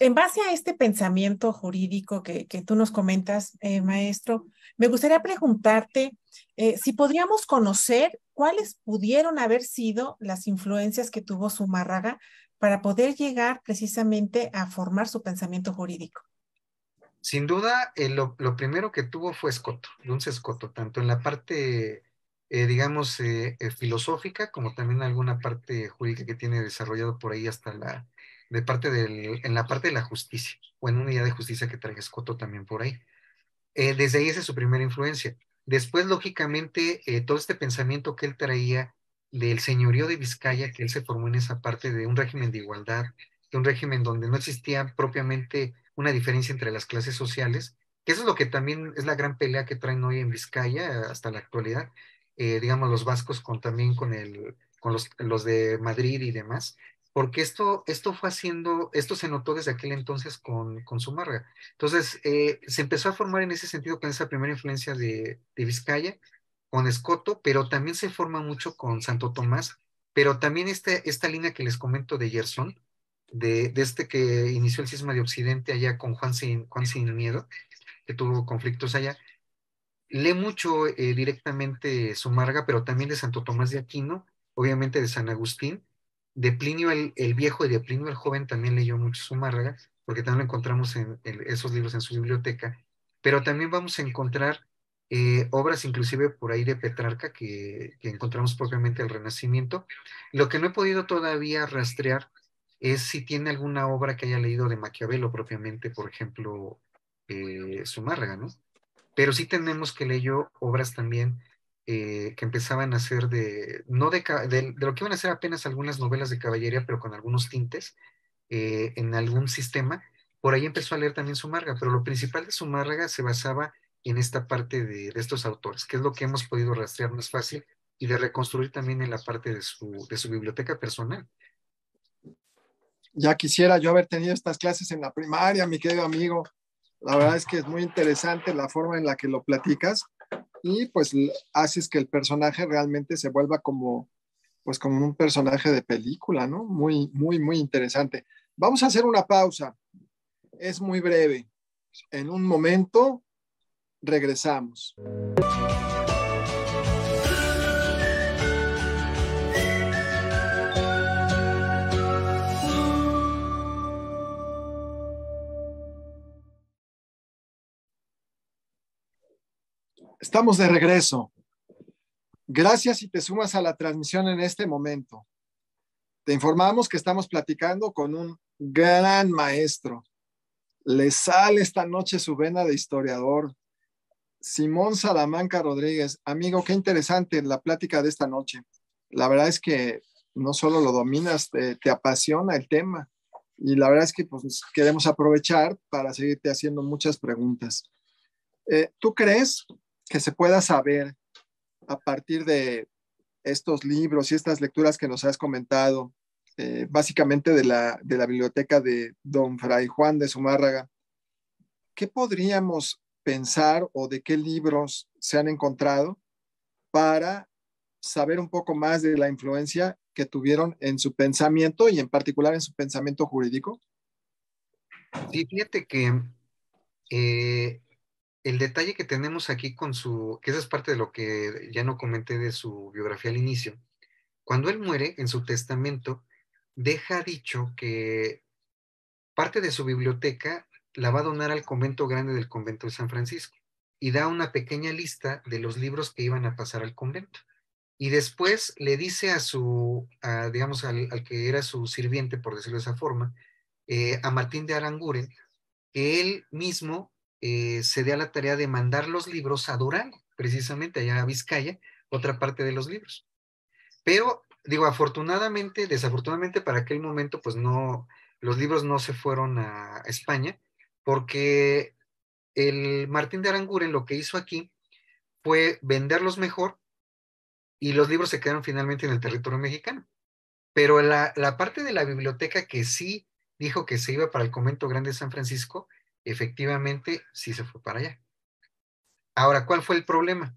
en base a este pensamiento jurídico que, tú nos comentas, eh, maestro, me gustaría preguntarte eh, si podríamos conocer cuáles pudieron haber sido las influencias que tuvo márraga para poder llegar precisamente a formar su pensamiento jurídico? Sin duda, eh, lo, primero que tuvo fue Escoto, un Escoto, tanto en la parte, eh, digamos, eh, filosófica, como también alguna parte jurídica que tiene desarrollado por ahí hasta la, de parte del, en la parte de la justicia, o en una idea de justicia que trae Escoto también por ahí. desde ahí esa es su primera influencia. Después, lógicamente, todo este pensamiento que él traía del señorío de Vizcaya, que él se formó en esa parte de un régimen de igualdad, de un régimen donde no existía propiamente una diferencia entre las clases sociales, que eso es lo que también es la gran pelea que traen hoy en Vizcaya hasta la actualidad, eh, digamos los vascos con también con, el, con los, de Madrid y demás, porque esto, esto fue haciendo, esto se notó desde aquel entonces con, con Sumarga. Entonces, eh, se empezó a formar en ese sentido con esa primera influencia de, de Vizcaya, con Escoto, pero también se forma mucho con Santo Tomás, pero también esta, esta línea que les comento de Gerson, de, este que inició el cisma de Occidente allá con Juan Sin, Juan Sin Miedo, que tuvo conflictos allá, lee mucho eh, directamente directamente Sumarga, pero también de Santo Tomás de Aquino, obviamente de San Agustín, de Plinio el, Viejo y de Plinio el Joven también leyó mucho Sumarga, porque también lo encontramos en esos libros en su biblioteca, pero también vamos a encontrar eh, obras inclusive por ahí de Petrarca que, encontramos propiamente el Renacimiento. Lo que no he podido todavía rastrear es si tiene alguna obra que haya leído de Maquiavelo propiamente, por ejemplo, eh, ¿no? Pero sí tenemos que leyó obras también eh, que empezaban a ser de, no de, de, lo que iban a ser apenas algunas novelas de caballería, pero con algunos tintes eh, en algún sistema. Por ahí empezó a leer también Sumárraga pero lo principal de Sumárraga se basaba en esta parte de, estos autores, que es lo que hemos podido rastrear más fácil y de reconstruir también en la parte de su, biblioteca personal. Ya quisiera yo haber tenido estas clases en la primaria, mi querido amigo. La verdad es que es muy interesante la forma en la que lo platicas y pues haces que el personaje realmente se vuelva como pues como un personaje de película, ¿no? Muy muy muy interesante. Vamos a hacer una pausa. Es muy breve. En un momento regresamos. Estamos de regreso. Gracias y te sumas a la transmisión en este momento. Te informamos que estamos platicando con un gran maestro. Le sale esta noche su vena de historiador, Simón Salamanca Rodríguez, amigo, qué interesante la plática de esta noche. La verdad es que no solo lo dominas, te, apasiona el tema y la verdad es que pues, queremos aprovechar para seguirte haciendo muchas preguntas. Eh, ¿Tú crees que se pueda saber a partir de estos libros y estas lecturas que nos has comentado, eh, básicamente de la, de la biblioteca de don Fray Juan de Zumárraga, qué podríamos pensar o de qué libros se han encontrado para saber un poco más de la influencia que tuvieron en su pensamiento y en particular en su pensamiento jurídico? Sí, fíjate que eh, el detalle que tenemos aquí con su, que esa es parte de lo que ya no comenté de su biografía al inicio, cuando él muere en su testamento, deja dicho que parte de su biblioteca la va a donar al convento grande del convento de San Francisco y da una pequeña lista de los libros que iban a pasar al convento. Y después le dice a su, a, digamos, al, que era su sirviente, por decirlo de esa forma, eh, a Martín de Aranguren, que él mismo eh, se dé a la tarea de mandar los libros a Durán, precisamente allá a Vizcaya, otra parte de los libros. Pero, digo, afortunadamente, desafortunadamente para aquel momento, pues no, los libros no se fueron a España, porque el Martín de Aranguren lo que hizo aquí fue venderlos mejor y los libros se quedaron finalmente en el territorio mexicano. Pero la, parte de la biblioteca que sí dijo que se iba para el convento grande de San Francisco, efectivamente sí se fue para allá. Ahora, ¿cuál fue el problema?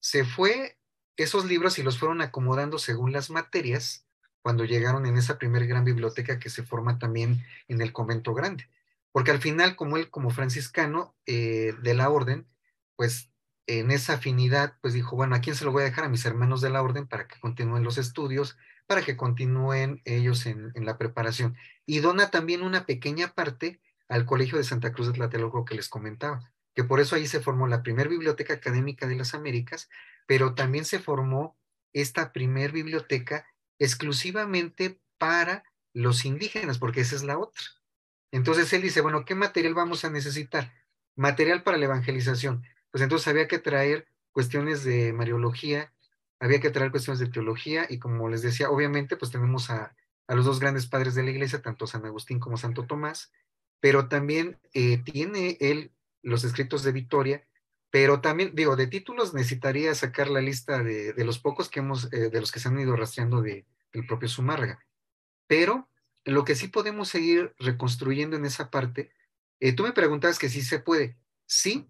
Se fue esos libros y los fueron acomodando según las materias cuando llegaron en esa primer gran biblioteca que se forma también en el convento grande porque al final, como él, como franciscano eh, de la orden, pues en esa afinidad, pues dijo, bueno, ¿a quién se lo voy a dejar? A mis hermanos de la orden para que continúen los estudios, para que continúen ellos en, la preparación. Y dona también una pequeña parte al Colegio de Santa Cruz de Tlatelolco que les comentaba, que por eso ahí se formó la primera biblioteca académica de las Américas, pero también se formó esta primer biblioteca exclusivamente para los indígenas, porque esa es la otra. Entonces él dice, bueno, ¿qué material vamos a necesitar? Material para la evangelización. Pues entonces había que traer cuestiones de mariología, había que traer cuestiones de teología y como les decía, obviamente pues tenemos a, los dos grandes padres de la iglesia, tanto San Agustín como Santo Tomás, pero también eh, tiene él los escritos de Victoria, pero también, digo, de títulos necesitaría sacar la lista de, los pocos que hemos, eh, de los que se han ido rastreando de, del propio Zumárraga, pero lo que sí podemos seguir reconstruyendo en esa parte, eh, tú me preguntabas que si se puede. Sí,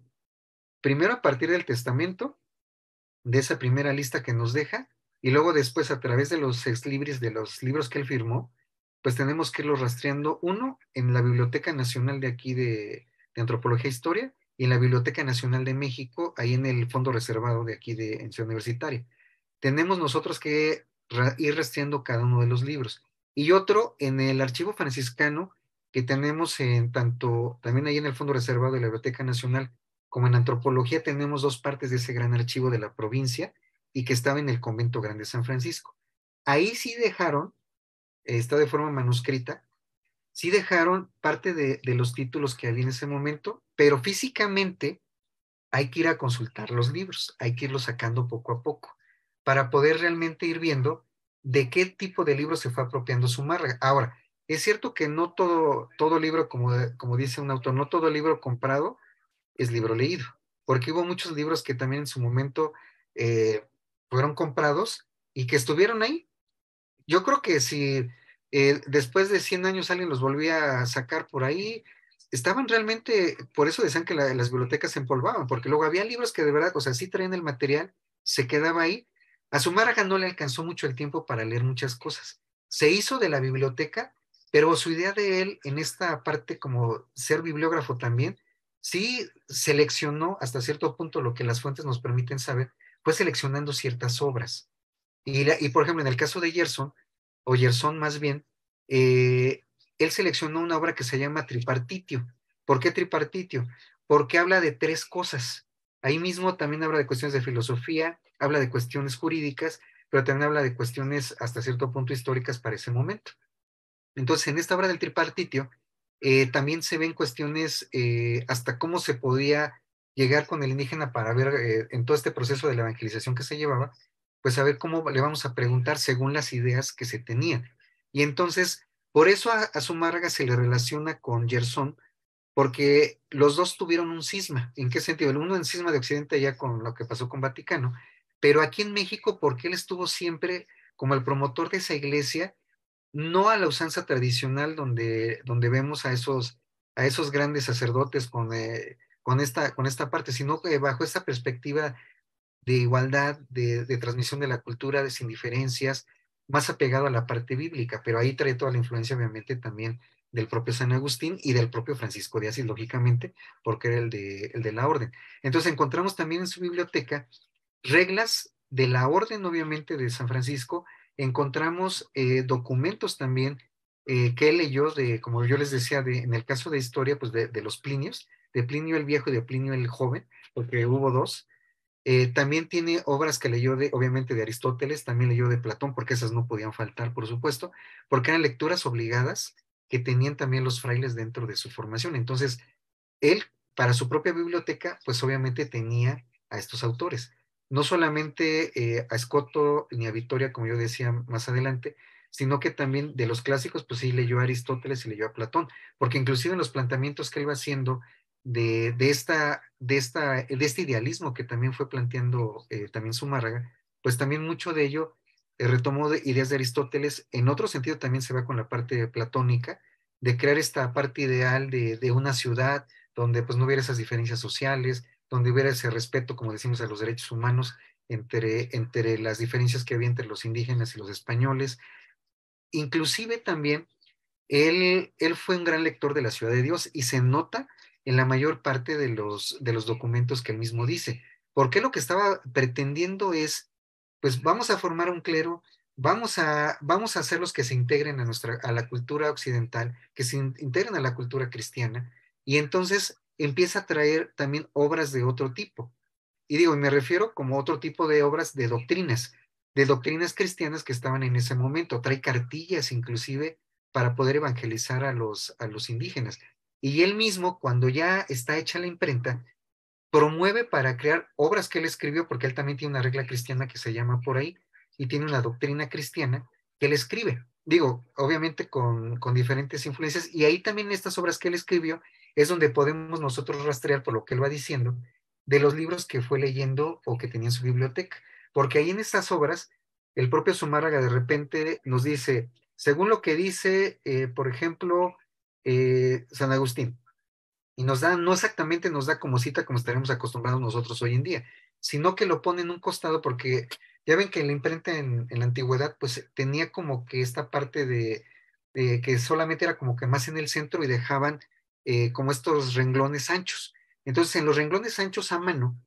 primero a partir del testamento, de esa primera lista que nos deja, y luego después a través de los ex de los libros que él firmó, pues tenemos que irlo rastreando, uno, en la Biblioteca Nacional de aquí de, Antropología e Historia, y en la Biblioteca Nacional de México, ahí en el fondo reservado de aquí de en Ciudad Universitaria. Tenemos nosotros que ir rastreando cada uno de los libros y otro en el archivo franciscano que tenemos en tanto, también ahí en el Fondo Reservado de la Biblioteca Nacional, como en antropología tenemos dos partes de ese gran archivo de la provincia y que estaba en el convento grande de San Francisco. Ahí sí dejaron, está de forma manuscrita, sí dejaron parte de, los títulos que había en ese momento, pero físicamente hay que ir a consultar los libros, hay que irlos sacando poco a poco para poder realmente ir viendo de qué tipo de libro se fue apropiando su marca, Ahora, es cierto que no todo, todo libro, como, como dice un autor, no todo libro comprado es libro leído, porque hubo muchos libros que también en su momento eh, fueron comprados y que estuvieron ahí. Yo creo que si eh, después de 100 años alguien los volvía a sacar por ahí, estaban realmente, por eso decían que las bibliotecas se empolvaban, porque luego había libros que de verdad, o sea, sí traían el material, se quedaba ahí, a Zumárraga no le alcanzó mucho el tiempo para leer muchas cosas. Se hizo de la biblioteca, pero su idea de él en esta parte como ser bibliógrafo también, sí seleccionó hasta cierto punto lo que las fuentes nos permiten saber, fue seleccionando ciertas obras. Y, por ejemplo, en el caso de Gerson, o Gerson más bien, eh, él seleccionó una obra que se llama Tripartitio. ¿Por qué Tripartitio? Porque habla de tres cosas. Ahí mismo también habla de cuestiones de filosofía, habla de cuestiones jurídicas, pero también habla de cuestiones hasta cierto punto históricas para ese momento. Entonces, en esta obra del tripartitio, eh, también se ven cuestiones eh, hasta cómo se podía llegar con el indígena para ver eh, en todo este proceso de la evangelización que se llevaba, pues a ver cómo le vamos a preguntar según las ideas que se tenían. Y entonces, por eso a, se le relaciona con Gerson, porque los dos tuvieron un cisma. ¿En qué sentido? El uno en cisma de Occidente ya con lo que pasó con Vaticano, pero aquí en México, porque él estuvo siempre como el promotor de esa iglesia, no a la usanza tradicional donde, donde vemos a esos, a esos grandes sacerdotes con, eh, con, esta, con esta parte, sino que bajo esta perspectiva de igualdad, de, transmisión de la cultura, de sin diferencias, más apegado a la parte bíblica, pero ahí trae toda la influencia, obviamente, también del propio San Agustín y del propio Francisco de Asís, lógicamente, porque era el de, el de la orden. Entonces encontramos también en su biblioteca reglas de la orden, obviamente, de San Francisco, encontramos eh, documentos también eh, que él leyó, de, como yo les decía, de, en el caso de historia, pues de, los Plinios, de Plinio el Viejo y de Plinio el Joven, porque hubo dos. Eh, también tiene obras que leyó, de, obviamente, de Aristóteles, también leyó de Platón, porque esas no podían faltar, por supuesto, porque eran lecturas obligadas que tenían también los frailes dentro de su formación. Entonces, él, para su propia biblioteca, pues obviamente tenía a estos autores no solamente eh, a Escoto ni a Vitoria, como yo decía más adelante, sino que también de los clásicos, pues sí leyó a Aristóteles y leyó a Platón, porque inclusive en los planteamientos que él va haciendo de, de, esta, de, esta, de este idealismo que también fue planteando eh, también Zumárraga, pues también mucho de ello eh, retomó de ideas de Aristóteles, en otro sentido también se va con la parte platónica, de crear esta parte ideal de, de una ciudad donde pues no hubiera esas diferencias sociales, donde hubiera ese respeto, como decimos, a los derechos humanos entre, entre las diferencias que había entre los indígenas y los españoles. Inclusive también, él, él fue un gran lector de la Ciudad de Dios y se nota en la mayor parte de los, de los documentos que él mismo dice, porque lo que estaba pretendiendo es, pues vamos a formar un clero, vamos a, vamos a que se integren a, nuestra, a la cultura occidental, que se integren a la cultura cristiana, y entonces empieza a traer también obras de otro tipo. Y digo, me refiero como otro tipo de obras de doctrinas, de doctrinas cristianas que estaban en ese momento. Trae cartillas inclusive para poder evangelizar a los, a los indígenas. Y él mismo, cuando ya está hecha la imprenta, promueve para crear obras que él escribió, porque él también tiene una regla cristiana que se llama por ahí, y tiene una doctrina cristiana que él escribe. Digo, obviamente con, con diferentes influencias, y ahí también estas obras que él escribió es donde podemos nosotros rastrear, por lo que él va diciendo, de los libros que fue leyendo o que tenía en su biblioteca. Porque ahí en estas obras, el propio Zumárraga de repente nos dice, según lo que dice, eh, por ejemplo, eh, San Agustín, y nos da, no exactamente nos da como cita como estaremos acostumbrados nosotros hoy en día, sino que lo pone en un costado porque ya ven que la imprenta en, la antigüedad pues tenía como que esta parte de, que solamente era como que más en el centro y dejaban eh, como estos renglones anchos. Entonces, en los renglones anchos a mano,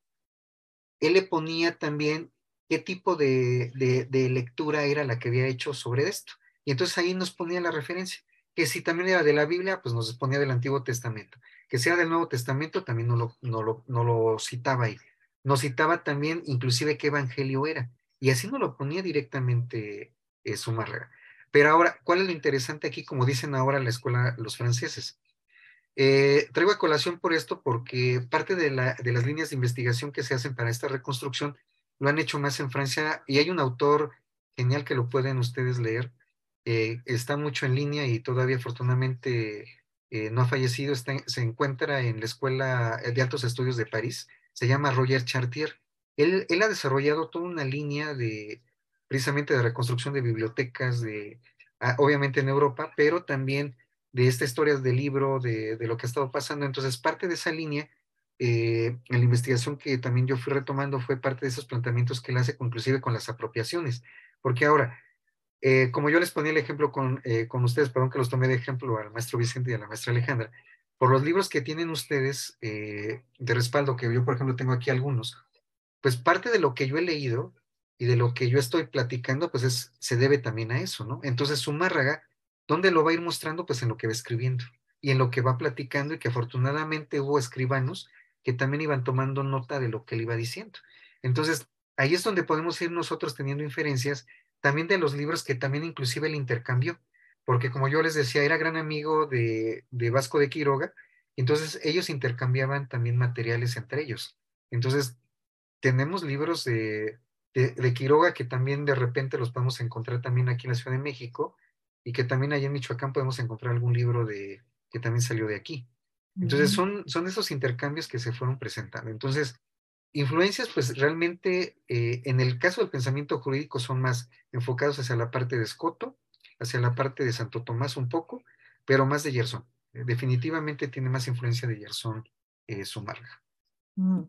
él le ponía también qué tipo de, lectura era la que había hecho sobre esto. Y entonces ahí nos ponía la referencia, que si también era de la Biblia, pues nos ponía del Antiguo Testamento. Que sea del Nuevo Testamento, también no lo, no lo citaba ahí. Nos citaba también inclusive qué evangelio era. Y así no lo ponía directamente eh, su marrera. Pero ahora, ¿cuál es lo interesante aquí, como dicen ahora la escuela los franceses? Eh, traigo a colación por esto porque parte de, la, de, las líneas de investigación que se hacen para esta reconstrucción lo han hecho más en Francia y hay un autor genial que lo pueden ustedes leer. Eh, está mucho en línea y todavía afortunadamente eh, no ha fallecido. se encuentra en la Escuela de Altos Estudios de París. Se llama Roger Chartier. Él, ha desarrollado toda una línea de precisamente de reconstrucción de bibliotecas, de, ah, obviamente en Europa, pero también de estas historias del libro, de, lo que ha estado pasando. Entonces, parte de esa línea, eh, en la investigación que también yo fui retomando, fue parte de esos planteamientos que él hace, inclusive con las apropiaciones. Porque ahora, eh, como yo les ponía el ejemplo con, eh, con, ustedes, perdón que los tomé de ejemplo al maestro Vicente y a la maestra Alejandra, por los libros que tienen ustedes de respaldo, que yo, por ejemplo, tengo aquí algunos, pues parte de lo que yo he leído y de lo que yo estoy platicando, pues es, se debe también a eso, ¿no? Entonces, Sumárraga, ¿Dónde lo va a ir mostrando? Pues en lo que va escribiendo y en lo que va platicando y que afortunadamente hubo escribanos que también iban tomando nota de lo que él iba diciendo. Entonces, ahí es donde podemos ir nosotros teniendo inferencias también de los libros que también inclusive él intercambió, porque como yo les decía, era gran amigo de, de Vasco de Quiroga, entonces ellos intercambiaban también materiales entre ellos. Entonces, tenemos libros de, de, de Quiroga que también de repente los podemos encontrar también aquí en la Ciudad de México, y que también allá en Michoacán podemos encontrar algún libro de, que también salió de aquí. Entonces son, son esos intercambios que se fueron presentando. Entonces, influencias, pues realmente eh, en el caso del pensamiento jurídico son más enfocados hacia la parte de Escoto, hacia la parte de Santo Tomás un poco, pero más de Gerson. Eh, definitivamente tiene más influencia de Gerson eh, su marca. Mm.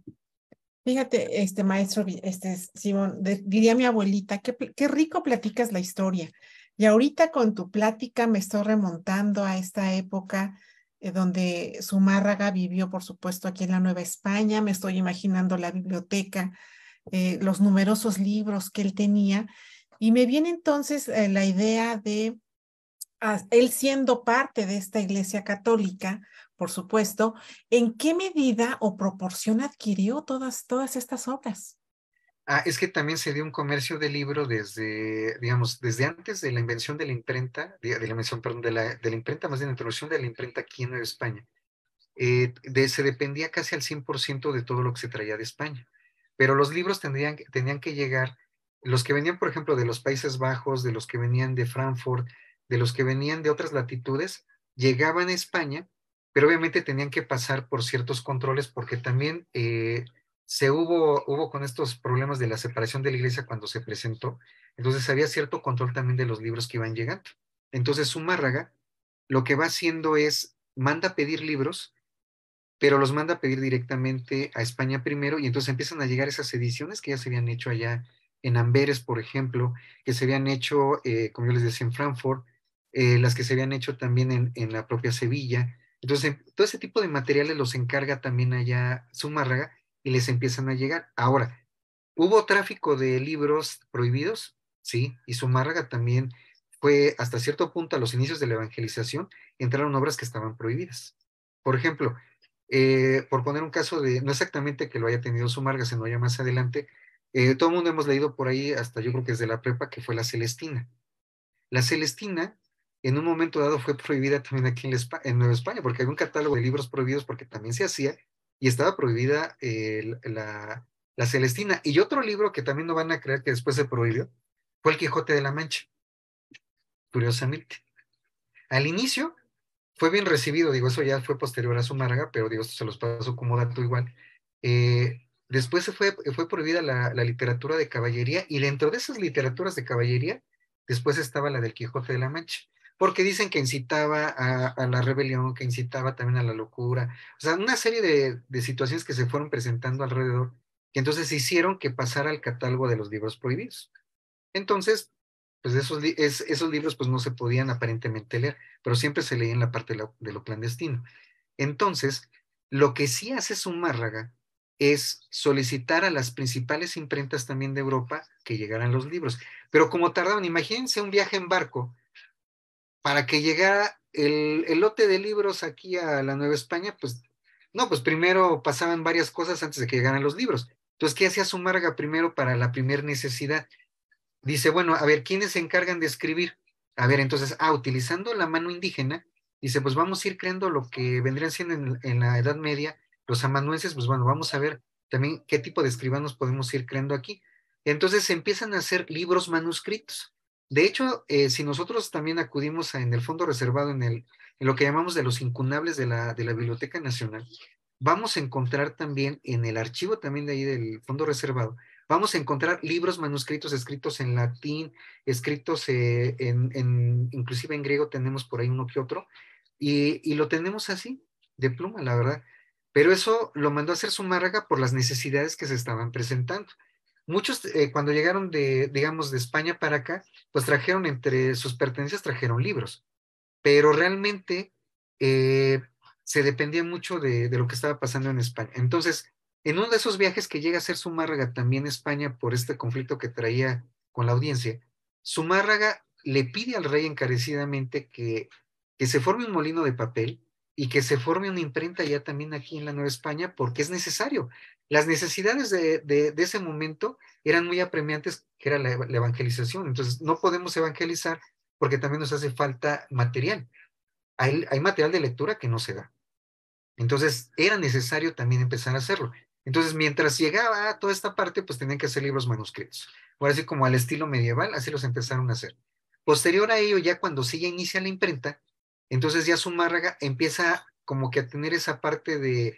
Fíjate, este maestro, este Simón, diría mi abuelita, qué, qué rico platicas la historia. Y ahorita con tu plática me estoy remontando a esta época eh, donde Zumárraga vivió, por supuesto, aquí en la Nueva España. Me estoy imaginando la biblioteca, eh, los numerosos libros que él tenía. Y me viene entonces eh, la idea de ah, él siendo parte de esta iglesia católica, por supuesto, ¿en qué medida o proporción adquirió todas, todas estas obras? Ah, es que también se dio un comercio de libros desde, digamos, desde antes de la invención de la imprenta, de, la invención, perdón, de la, imprenta, más de la introducción de la imprenta aquí en España. Eh, de, se dependía casi al 100% de todo lo que se traía de España. Pero los libros tenían que llegar, los que venían, por ejemplo, de los Países Bajos, de los que venían de Frankfurt, de los que venían de otras latitudes, llegaban a España, pero obviamente tenían que pasar por ciertos controles porque también... Eh, se hubo, hubo con estos problemas de la separación de la iglesia cuando se presentó, entonces había cierto control también de los libros que iban llegando. Entonces Zumárraga lo que va haciendo es, manda a pedir libros, pero los manda a pedir directamente a España primero y entonces empiezan a llegar esas ediciones que ya se habían hecho allá en Amberes, por ejemplo, que se habían hecho, eh, como yo les decía, en Frankfurt, eh, las que se habían hecho también en, en la propia Sevilla. Entonces, todo ese tipo de materiales los encarga también allá Zumárraga y les empiezan a llegar. Ahora, ¿hubo tráfico de libros prohibidos? Sí, y Zumárraga también fue hasta cierto punto a los inicios de la evangelización, entraron obras que estaban prohibidas. Por ejemplo, eh, por poner un caso de, no exactamente que lo haya tenido Zumárraga, sino ya más adelante, eh, todo el mundo hemos leído por ahí, hasta yo creo que desde la prepa, que fue la Celestina. La Celestina en un momento dado fue prohibida también aquí en, en, Nueva España, porque había un catálogo de libros prohibidos porque también se hacía y estaba prohibida eh, la, Celestina. Y otro libro que también no van a creer que después se prohibió fue El Quijote de la Mancha, curiosamente. Al inicio fue bien recibido, digo, eso ya fue posterior a su marga, pero digo, se los paso como dato igual. Eh, después se fue, fue prohibida la literatura de caballería y dentro de esas literaturas de caballería, después estaba la del Quijote de la Mancha porque dicen que incitaba a, la rebelión, que incitaba también a la locura, o sea, una serie de, situaciones que se fueron presentando alrededor, que entonces hicieron que pasara al catálogo de los libros prohibidos. Entonces, pues esos, esos libros pues no se podían aparentemente leer, pero siempre se leía en la parte de lo, clandestino. Entonces, lo que sí hace Zumárraga es solicitar a las principales imprentas también de Europa que llegaran los libros. Pero como tardaban, imagínense un viaje en barco para que llegara el, lote de libros aquí a la Nueva España, pues no, pues primero pasaban varias cosas antes de que llegaran los libros. Entonces, ¿qué hacía Sumarga primero para la primera necesidad? Dice, bueno, a ver, ¿quiénes se encargan de escribir? A ver, entonces, ah, utilizando la mano indígena, dice, pues vamos a ir creando lo que vendrían siendo en, la Edad Media los amanuenses, pues bueno, vamos a ver también qué tipo de escribanos podemos ir creando aquí. Entonces se empiezan a hacer libros manuscritos. De hecho, eh, si nosotros también acudimos en el fondo reservado, en, el, en lo que llamamos de los incunables de la, de la Biblioteca Nacional, vamos a encontrar también en el archivo también de ahí del fondo reservado, vamos a encontrar libros manuscritos escritos en latín, escritos eh, en, inclusive en griego tenemos por ahí uno que otro, y, lo tenemos así, de pluma, la verdad. Pero eso lo mandó a hacer Sumárraga por las necesidades que se estaban presentando. Muchos eh, cuando llegaron de, digamos, de España para acá, pues trajeron entre sus pertenencias, trajeron libros, pero realmente eh, se dependía mucho de, lo que estaba pasando en España. Entonces, en uno de esos viajes que llega a ser Zumárraga también España por este conflicto que traía con la audiencia, Zumárraga le pide al rey encarecidamente que, que se forme un molino de papel y que se forme una imprenta ya también aquí en la Nueva España porque es necesario. Las necesidades de, de, ese momento eran muy apremiantes, que era la, evangelización. Entonces, no podemos evangelizar porque también nos hace falta material. Hay, material de lectura que no se da. Entonces, era necesario también empezar a hacerlo. Entonces, mientras llegaba toda esta parte, pues tenían que hacer libros manuscritos. Ahora sí, como al estilo medieval, así los empezaron a hacer. Posterior a ello, ya cuando sigue inicia la imprenta, entonces ya Zumárraga empieza como que a tener esa parte de,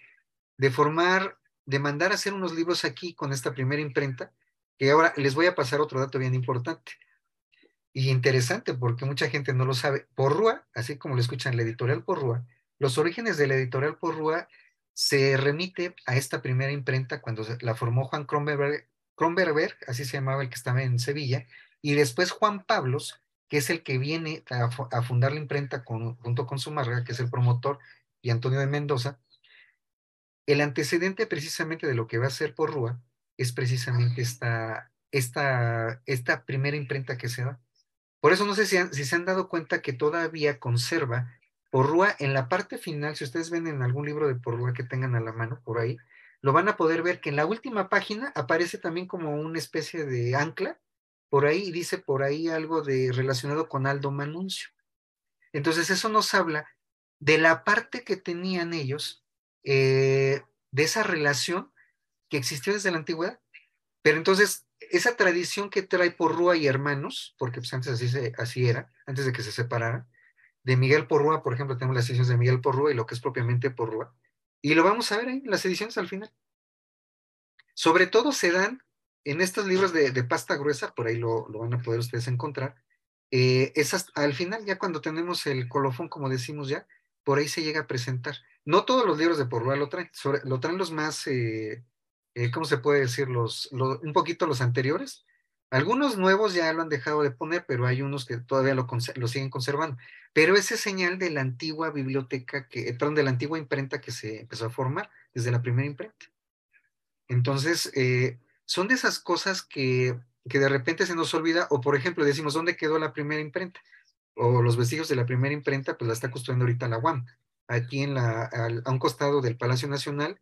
formar, de mandar a hacer unos libros aquí con esta primera imprenta, que ahora les voy a pasar otro dato bien importante y interesante porque mucha gente no lo sabe. Porrúa, así como lo escuchan, la editorial Rúa. los orígenes de la editorial Rúa se remite a esta primera imprenta cuando la formó Juan Kronberger, así se llamaba el que estaba en Sevilla, y después Juan Pablos, que es el que viene a, fundar la imprenta junto con su marca, que es el promotor, y Antonio de Mendoza, el antecedente precisamente de lo que va a ser por Rúa es precisamente esta, esta, esta primera imprenta que se da. Por eso no sé si, si se han dado cuenta que todavía conserva Porrúa en la parte final, si ustedes ven en algún libro de Porrúa que tengan a la mano por ahí, lo van a poder ver que en la última página aparece también como una especie de ancla por ahí dice por ahí algo de relacionado con Aldo Manuncio. Entonces eso nos habla de la parte que tenían ellos eh, de esa relación que existió desde la antigüedad. Pero entonces esa tradición que trae Porrúa y hermanos, porque pues, antes así, era, antes de que se separaran, de Miguel Porrua por ejemplo, tenemos las ediciones de Miguel Porrua y lo que es propiamente Porrua Y lo vamos a ver en las ediciones al final. Sobre todo se dan en estos libros de, pasta gruesa, por ahí lo, van a poder ustedes encontrar, eh, esas, al final ya cuando tenemos el colofón, como decimos ya, por ahí se llega a presentar. No todos los libros de Porrua lo traen, lo traen los más, eh, eh, ¿cómo se puede decir? Los, un poquito los anteriores. Algunos nuevos ya lo han dejado de poner, pero hay unos que todavía lo, siguen conservando. Pero ese señal de la antigua biblioteca, que, perdón, de la antigua imprenta que se empezó a formar desde la primera imprenta. Entonces, eh, son de esas cosas que, que de repente se nos olvida, o por ejemplo decimos, ¿dónde quedó la primera imprenta? O los vestigios de la primera imprenta, pues la está construyendo ahorita la UAM, aquí en la, a un costado del Palacio Nacional,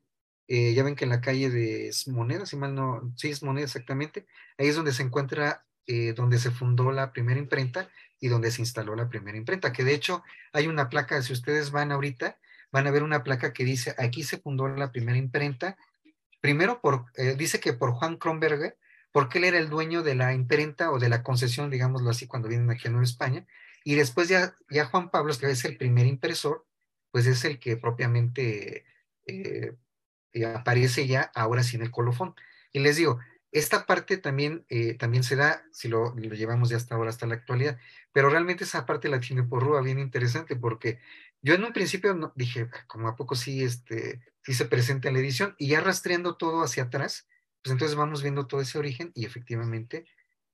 eh, ya ven que en la calle de Moneda, si mal no, sí es Moneda exactamente, ahí es donde se encuentra, eh, donde se fundó la primera imprenta y donde se instaló la primera imprenta, que de hecho hay una placa, si ustedes van ahorita, van a ver una placa que dice, aquí se fundó la primera imprenta Primero, por, eh, dice que por Juan Kronberger, porque él era el dueño de la imprenta o de la concesión, digámoslo así, cuando vienen aquí a Nueva España. Y después ya, Juan Pablo, que es el primer impresor, pues es el que propiamente eh, eh, aparece ya ahora sin el colofón. Y les digo, esta parte también, también se da, si lo, lo, llevamos ya hasta ahora hasta la actualidad, pero realmente esa parte la tiene por Rúa bien interesante porque yo en un principio dije, ah, como a poco sí, este, sí se presenta en la edición, y ya rastreando todo hacia atrás, pues entonces vamos viendo todo ese origen y efectivamente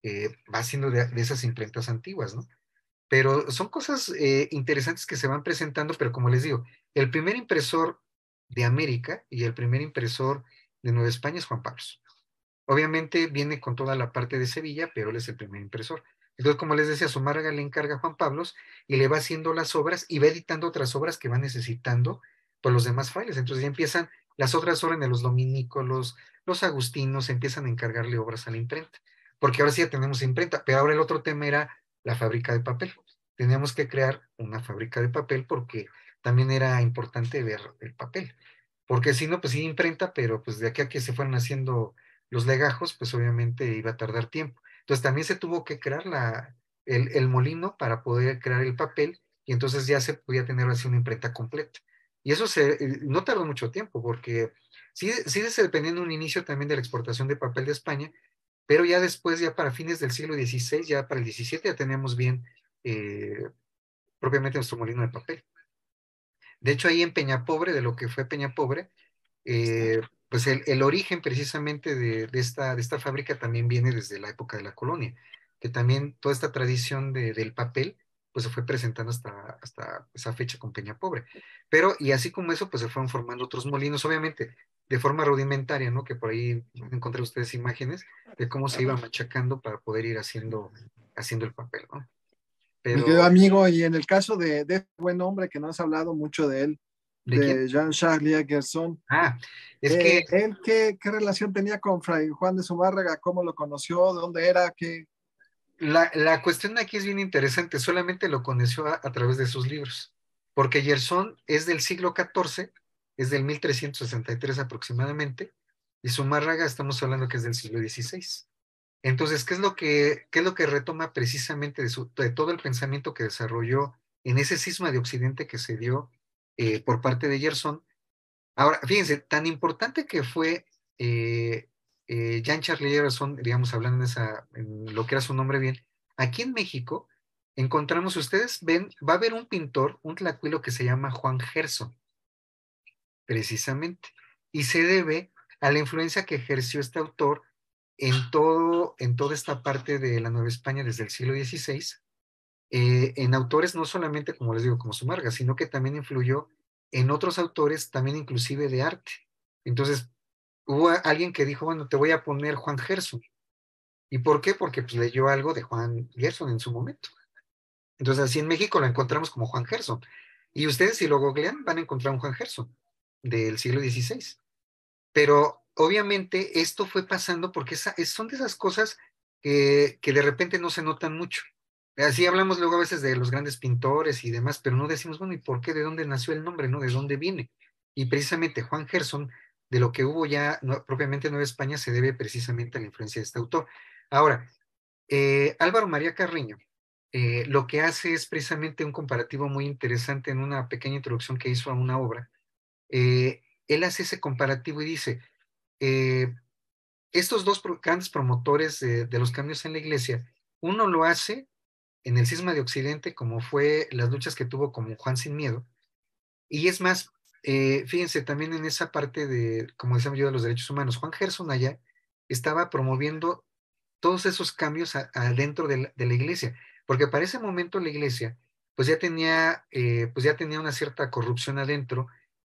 eh, va siendo de, esas imprentas antiguas, ¿no? Pero son cosas eh, interesantes que se van presentando, pero como les digo, el primer impresor de América y el primer impresor de Nueva España es Juan Pablo. Obviamente viene con toda la parte de Sevilla, pero él es el primer impresor. Entonces, como les decía, su marga le encarga a Juan Pablos y le va haciendo las obras y va editando otras obras que va necesitando por pues, los demás frailes. Entonces ya empiezan las otras órdenes, de los dominicos, los, agustinos, empiezan a encargarle obras a la imprenta. Porque ahora sí ya tenemos imprenta, pero ahora el otro tema era la fábrica de papel. Teníamos que crear una fábrica de papel porque también era importante ver el papel. Porque si no, pues sí imprenta, pero pues de aquí a que se fueran haciendo los legajos, pues obviamente iba a tardar tiempo. Entonces también se tuvo que crear la, el, molino para poder crear el papel y entonces ya se podía tener así una imprenta completa. Y eso se, eh, no tardó mucho tiempo porque sí, sí se dependía en un inicio también de la exportación de papel de España, pero ya después, ya para fines del siglo XVI, ya para el XVII, ya teníamos bien eh, propiamente nuestro molino de papel. De hecho, ahí en Peña Pobre, de lo que fue Peña Pobre, eh, pues el, origen precisamente de, esta, fábrica también viene desde la época de la colonia, que también toda esta tradición del papel pues se fue presentando hasta, esa fecha con Peña Pobre. Pero, y así como eso, pues se fueron formando otros molinos, obviamente, de forma rudimentaria, ¿no? Que por ahí encontré ustedes imágenes de cómo se iba machacando para poder ir haciendo, el papel, ¿no? Pero... amigo, y en el caso de, de, este buen hombre que no has hablado mucho de él, de, jean Ah, es eh, que... qué, relación tenía con Fray Juan de Zumárraga? ¿Cómo lo conoció? ¿Dónde era? ¿Qué? La, la cuestión aquí es bien interesante. Solamente lo conoció a, través de sus libros. Porque Gerson es del siglo XIV, es del 1363 aproximadamente, y Zumárraga estamos hablando que es del siglo XVI. Entonces, ¿qué es lo que, qué es lo que retoma precisamente de, su, de todo el pensamiento que desarrolló en ese cisma de Occidente que se dio eh, por parte de Gerson. Ahora, fíjense, tan importante que fue eh, eh, Jean Charles Gerson, digamos, hablando en, esa, lo que era su nombre bien, aquí en México encontramos, ustedes ven, va a haber un pintor, un tlacuilo que se llama Juan Gerson, precisamente, y se debe a la influencia que ejerció este autor en, todo, en toda esta parte de la Nueva España desde el siglo XVI eh, en autores no solamente, como les digo, como Sumarga, sino que también influyó en otros autores, también inclusive de arte. Entonces, hubo alguien que dijo, bueno, te voy a poner Juan Gerson. ¿Y por qué? Porque pues, leyó algo de Juan Gerson en su momento. Entonces, así en México lo encontramos como Juan Gerson. Y ustedes, si lo googlean, van a encontrar un Juan Gerson del siglo XVI. Pero obviamente esto fue pasando porque son de esas cosas que de repente no se notan mucho. Así hablamos luego a veces de los grandes pintores y demás, pero no decimos, bueno, ¿y por qué? ¿De dónde nació el nombre? ¿No? ¿De dónde viene? Y precisamente Juan Gerson, de lo que hubo ya propiamente Nueva España, se debe precisamente a la influencia de este autor. Ahora, eh, Álvaro María Carriño eh, lo que hace es precisamente un comparativo muy interesante en una pequeña introducción que hizo a una obra. Eh, él hace ese comparativo y dice, estos dos grandes promotores de los cambios en la iglesia, uno lo hace en el cisma de Occidente, como fue las luchas que tuvo con Juan Sin Miedo. Y es más, eh, fíjense también en esa parte de, como decíamos yo, de los derechos humanos, Juan Gerson allá estaba promoviendo todos esos cambios adentro de, la, iglesia, porque para ese momento la iglesia pues ya tenía, eh, pues ya tenía una cierta corrupción adentro,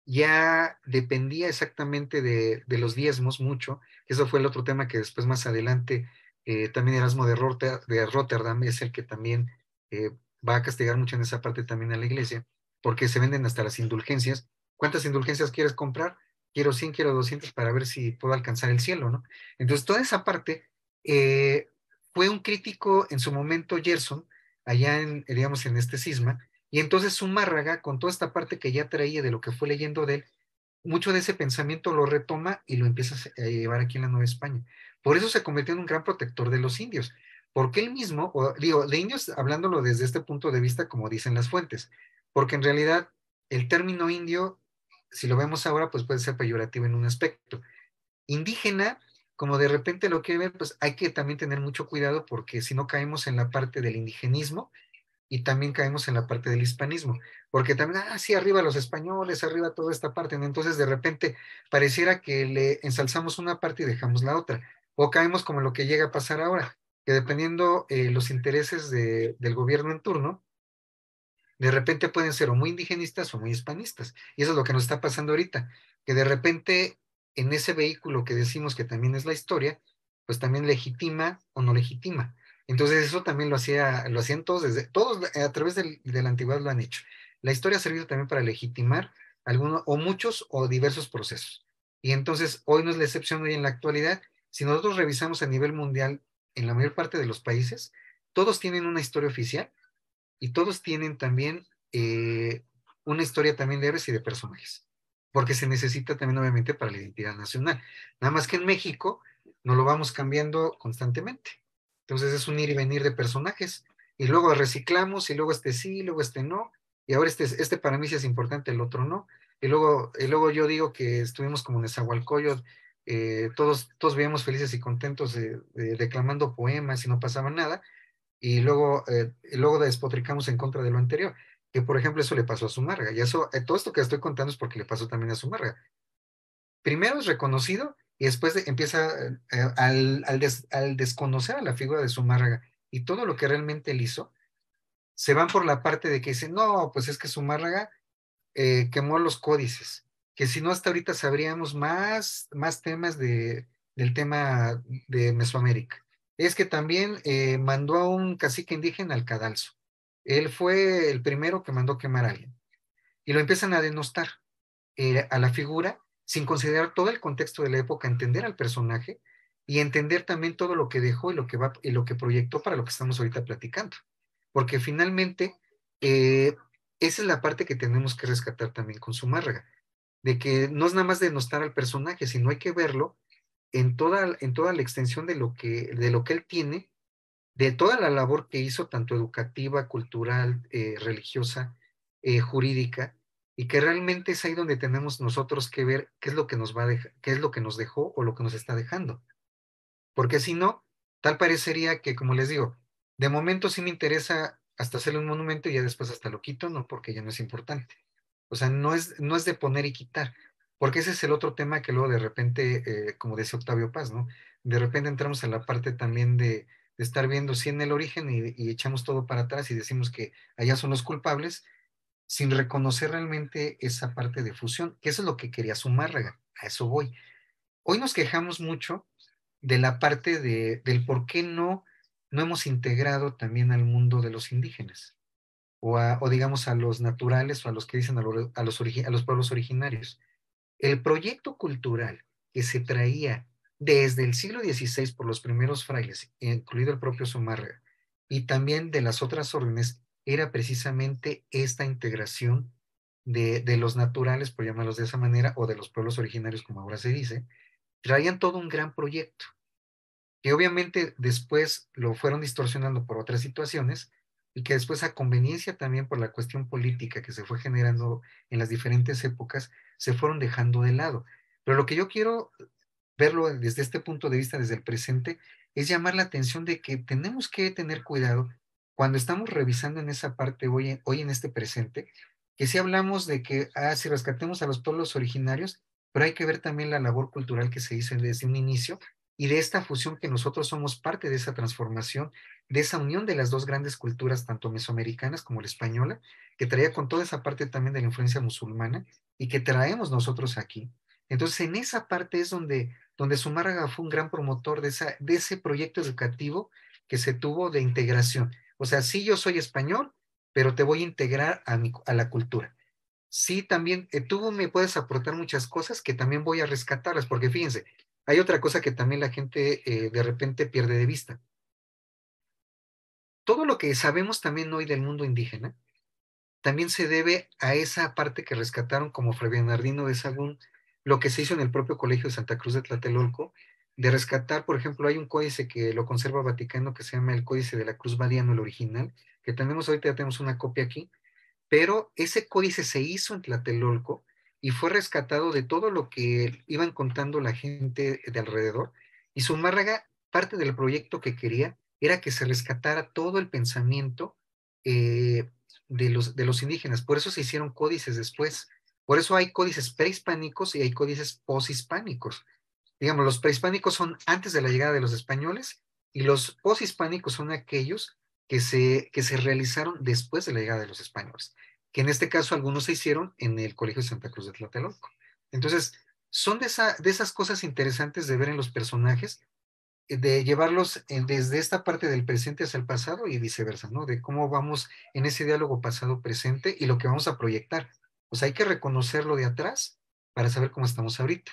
ya dependía exactamente de, de los diezmos mucho, eso fue el otro tema que después más adelante eh, también Erasmo de, Rotterdam es el que también eh, va a castigar mucho en esa parte también a la iglesia, porque se venden hasta las indulgencias. ¿Cuántas indulgencias quieres comprar? Quiero 100, quiero 200 para ver si puedo alcanzar el cielo, ¿no? Entonces, toda esa parte eh, fue un crítico en su momento Gerson, allá en, digamos, en este cisma, y entonces márraga, con toda esta parte que ya traía de lo que fue leyendo de él, mucho de ese pensamiento lo retoma y lo empieza a llevar aquí en la Nueva España. Por eso se convirtió en un gran protector de los indios, porque él mismo, digo, de indios hablándolo desde este punto de vista, como dicen las fuentes, porque en realidad el término indio, si lo vemos ahora, pues puede ser peyorativo en un aspecto. Indígena, como de repente lo que ven, pues hay que también tener mucho cuidado porque si no caemos en la parte del indigenismo, y también caemos en la parte del hispanismo, porque también, ah, sí, arriba los españoles, arriba toda esta parte, entonces de repente pareciera que le ensalzamos una parte y dejamos la otra, o caemos como lo que llega a pasar ahora, que dependiendo eh, los intereses del gobierno en turno, de repente pueden ser o muy indigenistas o muy hispanistas. Y eso es lo que nos está pasando ahorita, que de repente en ese vehículo que decimos que también es la historia, pues también legitima o no legitima. Entonces eso también lo, hacía, lo hacían todos, desde, todos a través de la antigüedad lo han hecho. La historia ha servido también para legitimar algunos o muchos o diversos procesos. Y entonces hoy no es la excepción hoy en la actualidad si nosotros revisamos a nivel mundial, en la mayor parte de los países, todos tienen una historia oficial y todos tienen también eh, una historia también de héroes y de personajes, porque se necesita también obviamente para la identidad nacional. Nada más que en México no lo vamos cambiando constantemente. Entonces es un ir y venir de personajes y luego reciclamos y luego este sí, y luego este no, y ahora este, este para mí sí es importante, el otro no. Y luego, y luego yo digo que estuvimos como en Zahualcoyo eh, todos, todos vivíamos felices y contentos reclamando declamando poemas y no pasaba nada, y luego, eh, luego despotricamos en contra de lo anterior, que por ejemplo eso le pasó a Sumarga, y eso, eh, todo esto que estoy contando es porque le pasó también a Sumarga. Primero es reconocido y después empieza al, desconocer a la figura de Sumarga y todo lo que realmente él hizo, se van por la parte de que dicen, no, pues es que Zumárraga quemó los códices que si no hasta ahorita sabríamos más, más temas de, del tema de Mesoamérica. Es que también eh, mandó a un cacique indígena al cadalso. Él fue el primero que mandó quemar a alguien. Y lo empiezan a denostar eh, a la figura sin considerar todo el contexto de la época, entender al personaje y entender también todo lo que dejó y lo que, va, y lo que proyectó para lo que estamos ahorita platicando. Porque finalmente, eh, esa es la parte que tenemos que rescatar también con Sumárraga de que no es nada más denostar al personaje, sino hay que verlo en toda, en toda la extensión de lo, que, de lo que él tiene, de toda la labor que hizo, tanto educativa, cultural, eh, religiosa, eh, jurídica, y que realmente es ahí donde tenemos nosotros que ver qué es lo que nos va qué es lo que nos dejó o lo que nos está dejando. Porque si no, tal parecería que, como les digo, de momento sí me interesa hasta hacerle un monumento y ya después hasta lo quito, no, porque ya no es importante. O sea, no es, no es de poner y quitar, porque ese es el otro tema que luego de repente, eh, como decía Octavio Paz, ¿no? De repente entramos a la parte también de, estar viendo si en el origen y, echamos todo para atrás y decimos que allá son los culpables, sin reconocer realmente esa parte de fusión, que eso es lo que quería sumar, a eso voy. Hoy nos quejamos mucho de la parte de, del por qué no, no hemos integrado también al mundo de los indígenas o, digamos a los naturales o a los que dicen a, los a los pueblos originarios. El proyecto cultural que se traía desde el siglo XVI por los primeros frailes, incluido el propio Sumarra y también de las otras órdenes, era precisamente esta integración de, de, los naturales, por llamarlos de esa manera, o de los pueblos originarios, como ahora se dice, traían todo un gran proyecto, que obviamente después lo fueron distorsionando por otras situaciones, y que después a conveniencia también por la cuestión política que se fue generando en las diferentes épocas, se fueron dejando de lado. Pero lo que yo quiero verlo desde este punto de vista, desde el presente, es llamar la atención de que tenemos que tener cuidado cuando estamos revisando en esa parte hoy en, hoy en este presente, que si hablamos de que ah, si rescatemos a los pueblos originarios, pero hay que ver también la labor cultural que se hizo desde un inicio y de esta fusión que nosotros somos parte de esa transformación, de esa unión de las dos grandes culturas, tanto mesoamericanas como la española, que traía con toda esa parte también de la influencia musulmana y que traemos nosotros aquí. Entonces, en esa parte es donde, donde fue un gran promotor de, ese proyecto educativo que se tuvo de integración. O sea, sí, yo soy español, pero te voy a integrar a, mi, a la cultura. Sí, también eh, tú me puedes aportar muchas cosas que también voy a rescatarlas, porque fíjense, hay otra cosa que también la gente eh, de repente pierde de vista. Todo lo que sabemos también hoy del mundo indígena también se debe a esa parte que rescataron como Fray Bernardino de Sagún, lo que se hizo en el propio Colegio de Santa Cruz de Tlatelolco, de rescatar, por ejemplo, hay un códice que lo conserva Vaticano que se llama el Códice de la Cruz Badiano, el original, que tenemos ahorita, ya tenemos una copia aquí, pero ese códice se hizo en Tlatelolco y fue rescatado de todo lo que iban contando la gente de alrededor. Y su márraga, parte del proyecto que quería era que se rescatara todo el pensamiento eh, de, los, de los indígenas. Por eso se hicieron códices después. Por eso hay códices prehispánicos y hay códices poshispánicos. Digamos, los prehispánicos son antes de la llegada de los españoles y los poshispánicos son aquellos que se, que se realizaron después de la llegada de los españoles que en este caso algunos se hicieron en el Colegio de Santa Cruz de Tlatelolco. Entonces, son de, esa, de esas cosas interesantes de ver en los personajes, eh, de llevarlos eh, desde esta parte del presente hacia el pasado y viceversa, ¿no? De cómo vamos en ese diálogo pasado-presente y lo que vamos a proyectar. O sea, hay que reconocerlo de atrás para saber cómo estamos ahorita.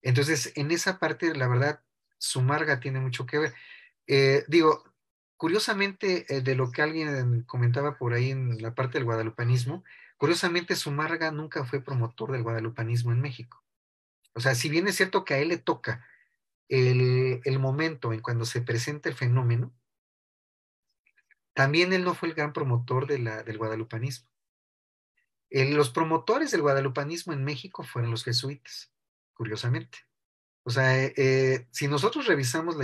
Entonces, en esa parte, la verdad, Sumarga tiene mucho que ver. Eh, digo, curiosamente, eh, de lo que alguien comentaba por ahí en la parte del guadalupanismo, curiosamente sumarga nunca fue promotor del guadalupanismo en México. O sea, si bien es cierto que a él le toca el, momento en cuando se presenta el fenómeno, también él no fue el gran promotor de la, del guadalupanismo. los promotores del guadalupanismo en México fueron los jesuitas, curiosamente. O sea, eh, eh, si nosotros revisamos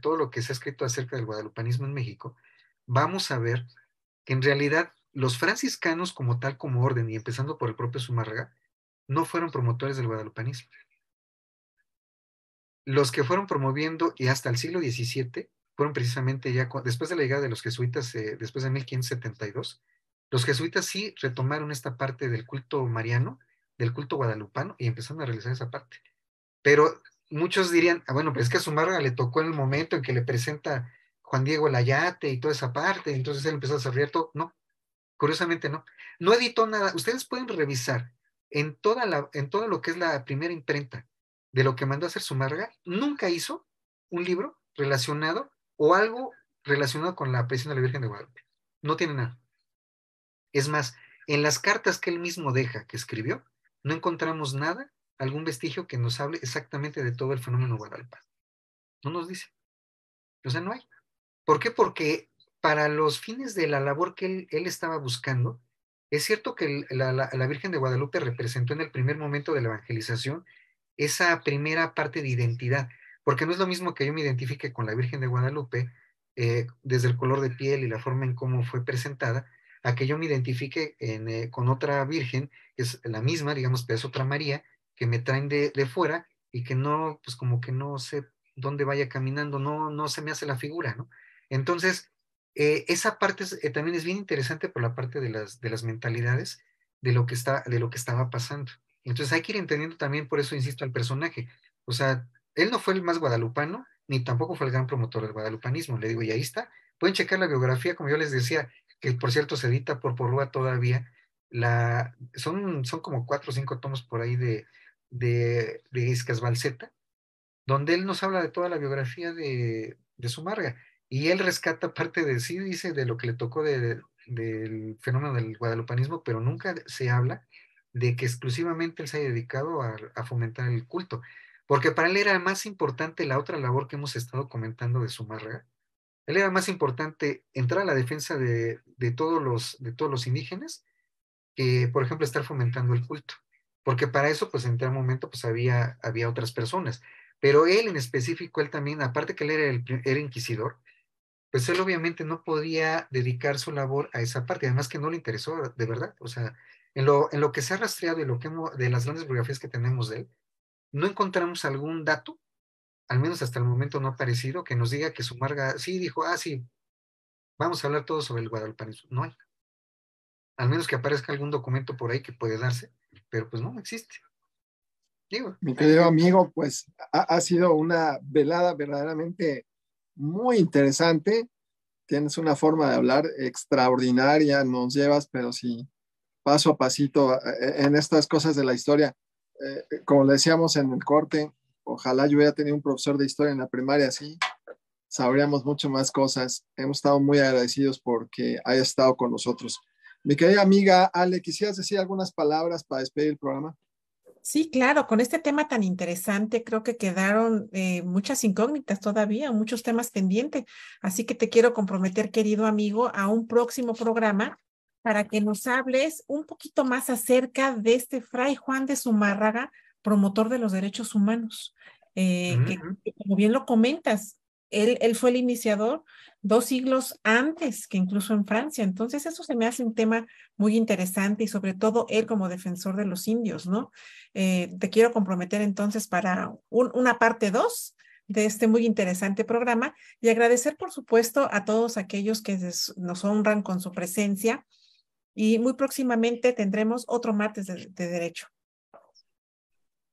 todo lo que se ha escrito acerca del guadalupanismo en México, vamos a ver que en realidad los franciscanos como tal, como orden, y empezando por el propio Zumárraga, no fueron promotores del guadalupanismo. Los que fueron promoviendo y hasta el siglo XVII fueron precisamente ya, después de la llegada de los jesuitas, eh, después de 1572, los jesuitas sí retomaron esta parte del culto mariano, del culto guadalupano, y empezaron a realizar esa parte. Pero muchos dirían, ah, bueno, pero es que a Zumárraga le tocó en el momento en que le presenta Juan Diego Layate y toda esa parte, entonces él empezó a ser todo. No, curiosamente no. No editó nada. Ustedes pueden revisar en, toda la, en todo lo que es la primera imprenta de lo que mandó a hacer Sumarga, nunca hizo un libro relacionado o algo relacionado con la aparición de la Virgen de Guadalupe. No tiene nada. Es más, en las cartas que él mismo deja, que escribió, no encontramos nada algún vestigio que nos hable exactamente de todo el fenómeno Guadalupe No nos dice. O sea, no hay. ¿Por qué? Porque para los fines de la labor que él, estaba buscando, es cierto que la, Virgen de Guadalupe representó en el primer momento de la evangelización esa primera parte de identidad, porque no es lo mismo que yo me identifique con la Virgen de Guadalupe eh, desde el color de piel y la forma en cómo fue presentada, a que yo me identifique eh, con otra Virgen, que es la misma, digamos, pero es otra María, que me traen de, fuera y que no, pues como que no sé dónde vaya caminando, no, no se me hace la figura, ¿no? Entonces, eh, esa parte eh, también es bien interesante por la parte de las, de las mentalidades de lo, que está, de lo que estaba pasando. Entonces hay que ir entendiendo también, por eso insisto, al personaje. O sea, él no fue el más guadalupano, ni tampoco fue el gran promotor del guadalupanismo, le digo, y ahí está. Pueden checar la biografía, como yo les decía, que por cierto se edita por Porrúa todavía. La, son, son como cuatro o cinco tomos por ahí de, de, de Valceta donde él nos habla de toda la biografía de, de Sumarga. Y él rescata parte de sí, dice, de lo que le tocó del fenómeno del guadalupanismo, pero nunca se habla de que exclusivamente él se haya dedicado a, fomentar el culto, porque para él era más importante la otra labor que hemos estado comentando de Sumarga, Él era más importante entrar a la defensa de, de, todos, los, de todos los indígenas que, por ejemplo, estar fomentando el culto porque para eso, pues en tal momento, pues había, había otras personas. Pero él en específico, él también, aparte que él era, el, era inquisidor, pues él obviamente no podía dedicar su labor a esa parte, además que no le interesó, de verdad. O sea, en lo, en lo que se ha rastreado y lo que de las grandes biografías que tenemos de él, no encontramos algún dato, al menos hasta el momento no ha aparecido, que nos diga que su marga, sí dijo, ah, sí, vamos a hablar todo sobre el guadalpanismo. No hay. Al menos que aparezca algún documento por ahí que puede darse, pero pues no existe. Digo, Mi querido amigo, pues ha, sido una velada verdaderamente muy interesante. Tienes una forma de hablar extraordinaria, nos llevas, pero sí, paso a pasito eh, eh, en estas cosas de la historia. Eh, como le decíamos en el corte, ojalá yo hubiera tenido un profesor de historia en la primaria, así sabríamos mucho más cosas. Hemos estado muy agradecidos porque haya estado con nosotros. Mi querida amiga Ale, ¿quisieras decir algunas palabras para despedir el programa? Sí, claro, con este tema tan interesante creo que quedaron eh, muchas incógnitas todavía, muchos temas pendientes. Así que te quiero comprometer, querido amigo, a un próximo programa para que nos hables un poquito más acerca de este Fray Juan de Zumárraga, promotor de los derechos humanos, eh, que, como bien lo comentas, él, fue el iniciador dos siglos antes que incluso en Francia. Entonces, eso se me hace un tema muy interesante y sobre todo él como defensor de los indios, ¿no? Eh, te quiero comprometer entonces para una parte dos de este muy interesante programa y agradecer, por supuesto, a todos aquellos que nos honran con su presencia y muy próximamente tendremos otro martes de, derecho.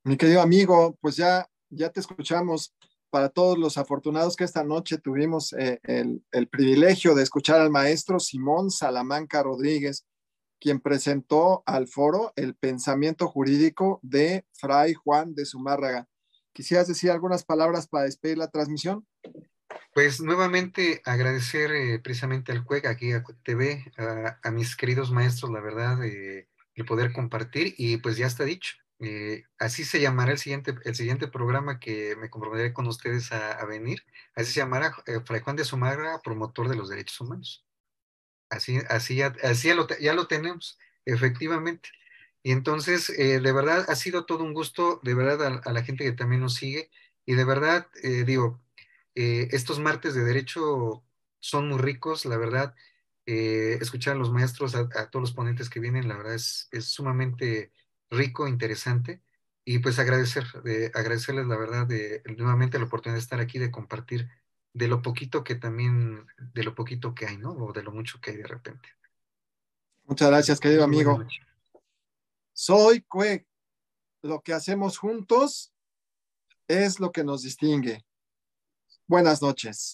Mi querido amigo, pues ya, ya te escuchamos para todos los afortunados que esta noche tuvimos eh, el, privilegio de escuchar al maestro Simón Salamanca Rodríguez, quien presentó al foro el pensamiento jurídico de Fray Juan de Zumárraga. ¿Quisieras decir algunas palabras para despedir la transmisión? Pues nuevamente agradecer eh, precisamente al CUECA, aquí a TV, a, mis queridos maestros, la verdad, eh, el poder compartir y pues ya está dicho eh, así se llamará el siguiente, el siguiente programa que me comprometeré con ustedes a, venir. Así se llamará eh, Fray Juan de Sumagra, promotor de los derechos humanos. Así, así, ya, así ya, lo, tenemos, efectivamente. Y entonces, eh, de verdad, ha sido todo un gusto, de verdad, a, la gente que también nos sigue. Y de verdad, digo, estos martes de derecho son muy ricos, la verdad. escuchar a los maestros, a, a, todos los ponentes que vienen, la verdad es, es sumamente rico, interesante. Y pues agradecer, eh, agradecerles la verdad de, nuevamente la oportunidad de estar aquí, de compartir de lo poquito que también, de lo poquito que hay, ¿no? O de lo mucho que hay de repente. Muchas gracias, querido amigo. Soy Cue. Lo que hacemos juntos es lo que nos distingue. Buenas noches.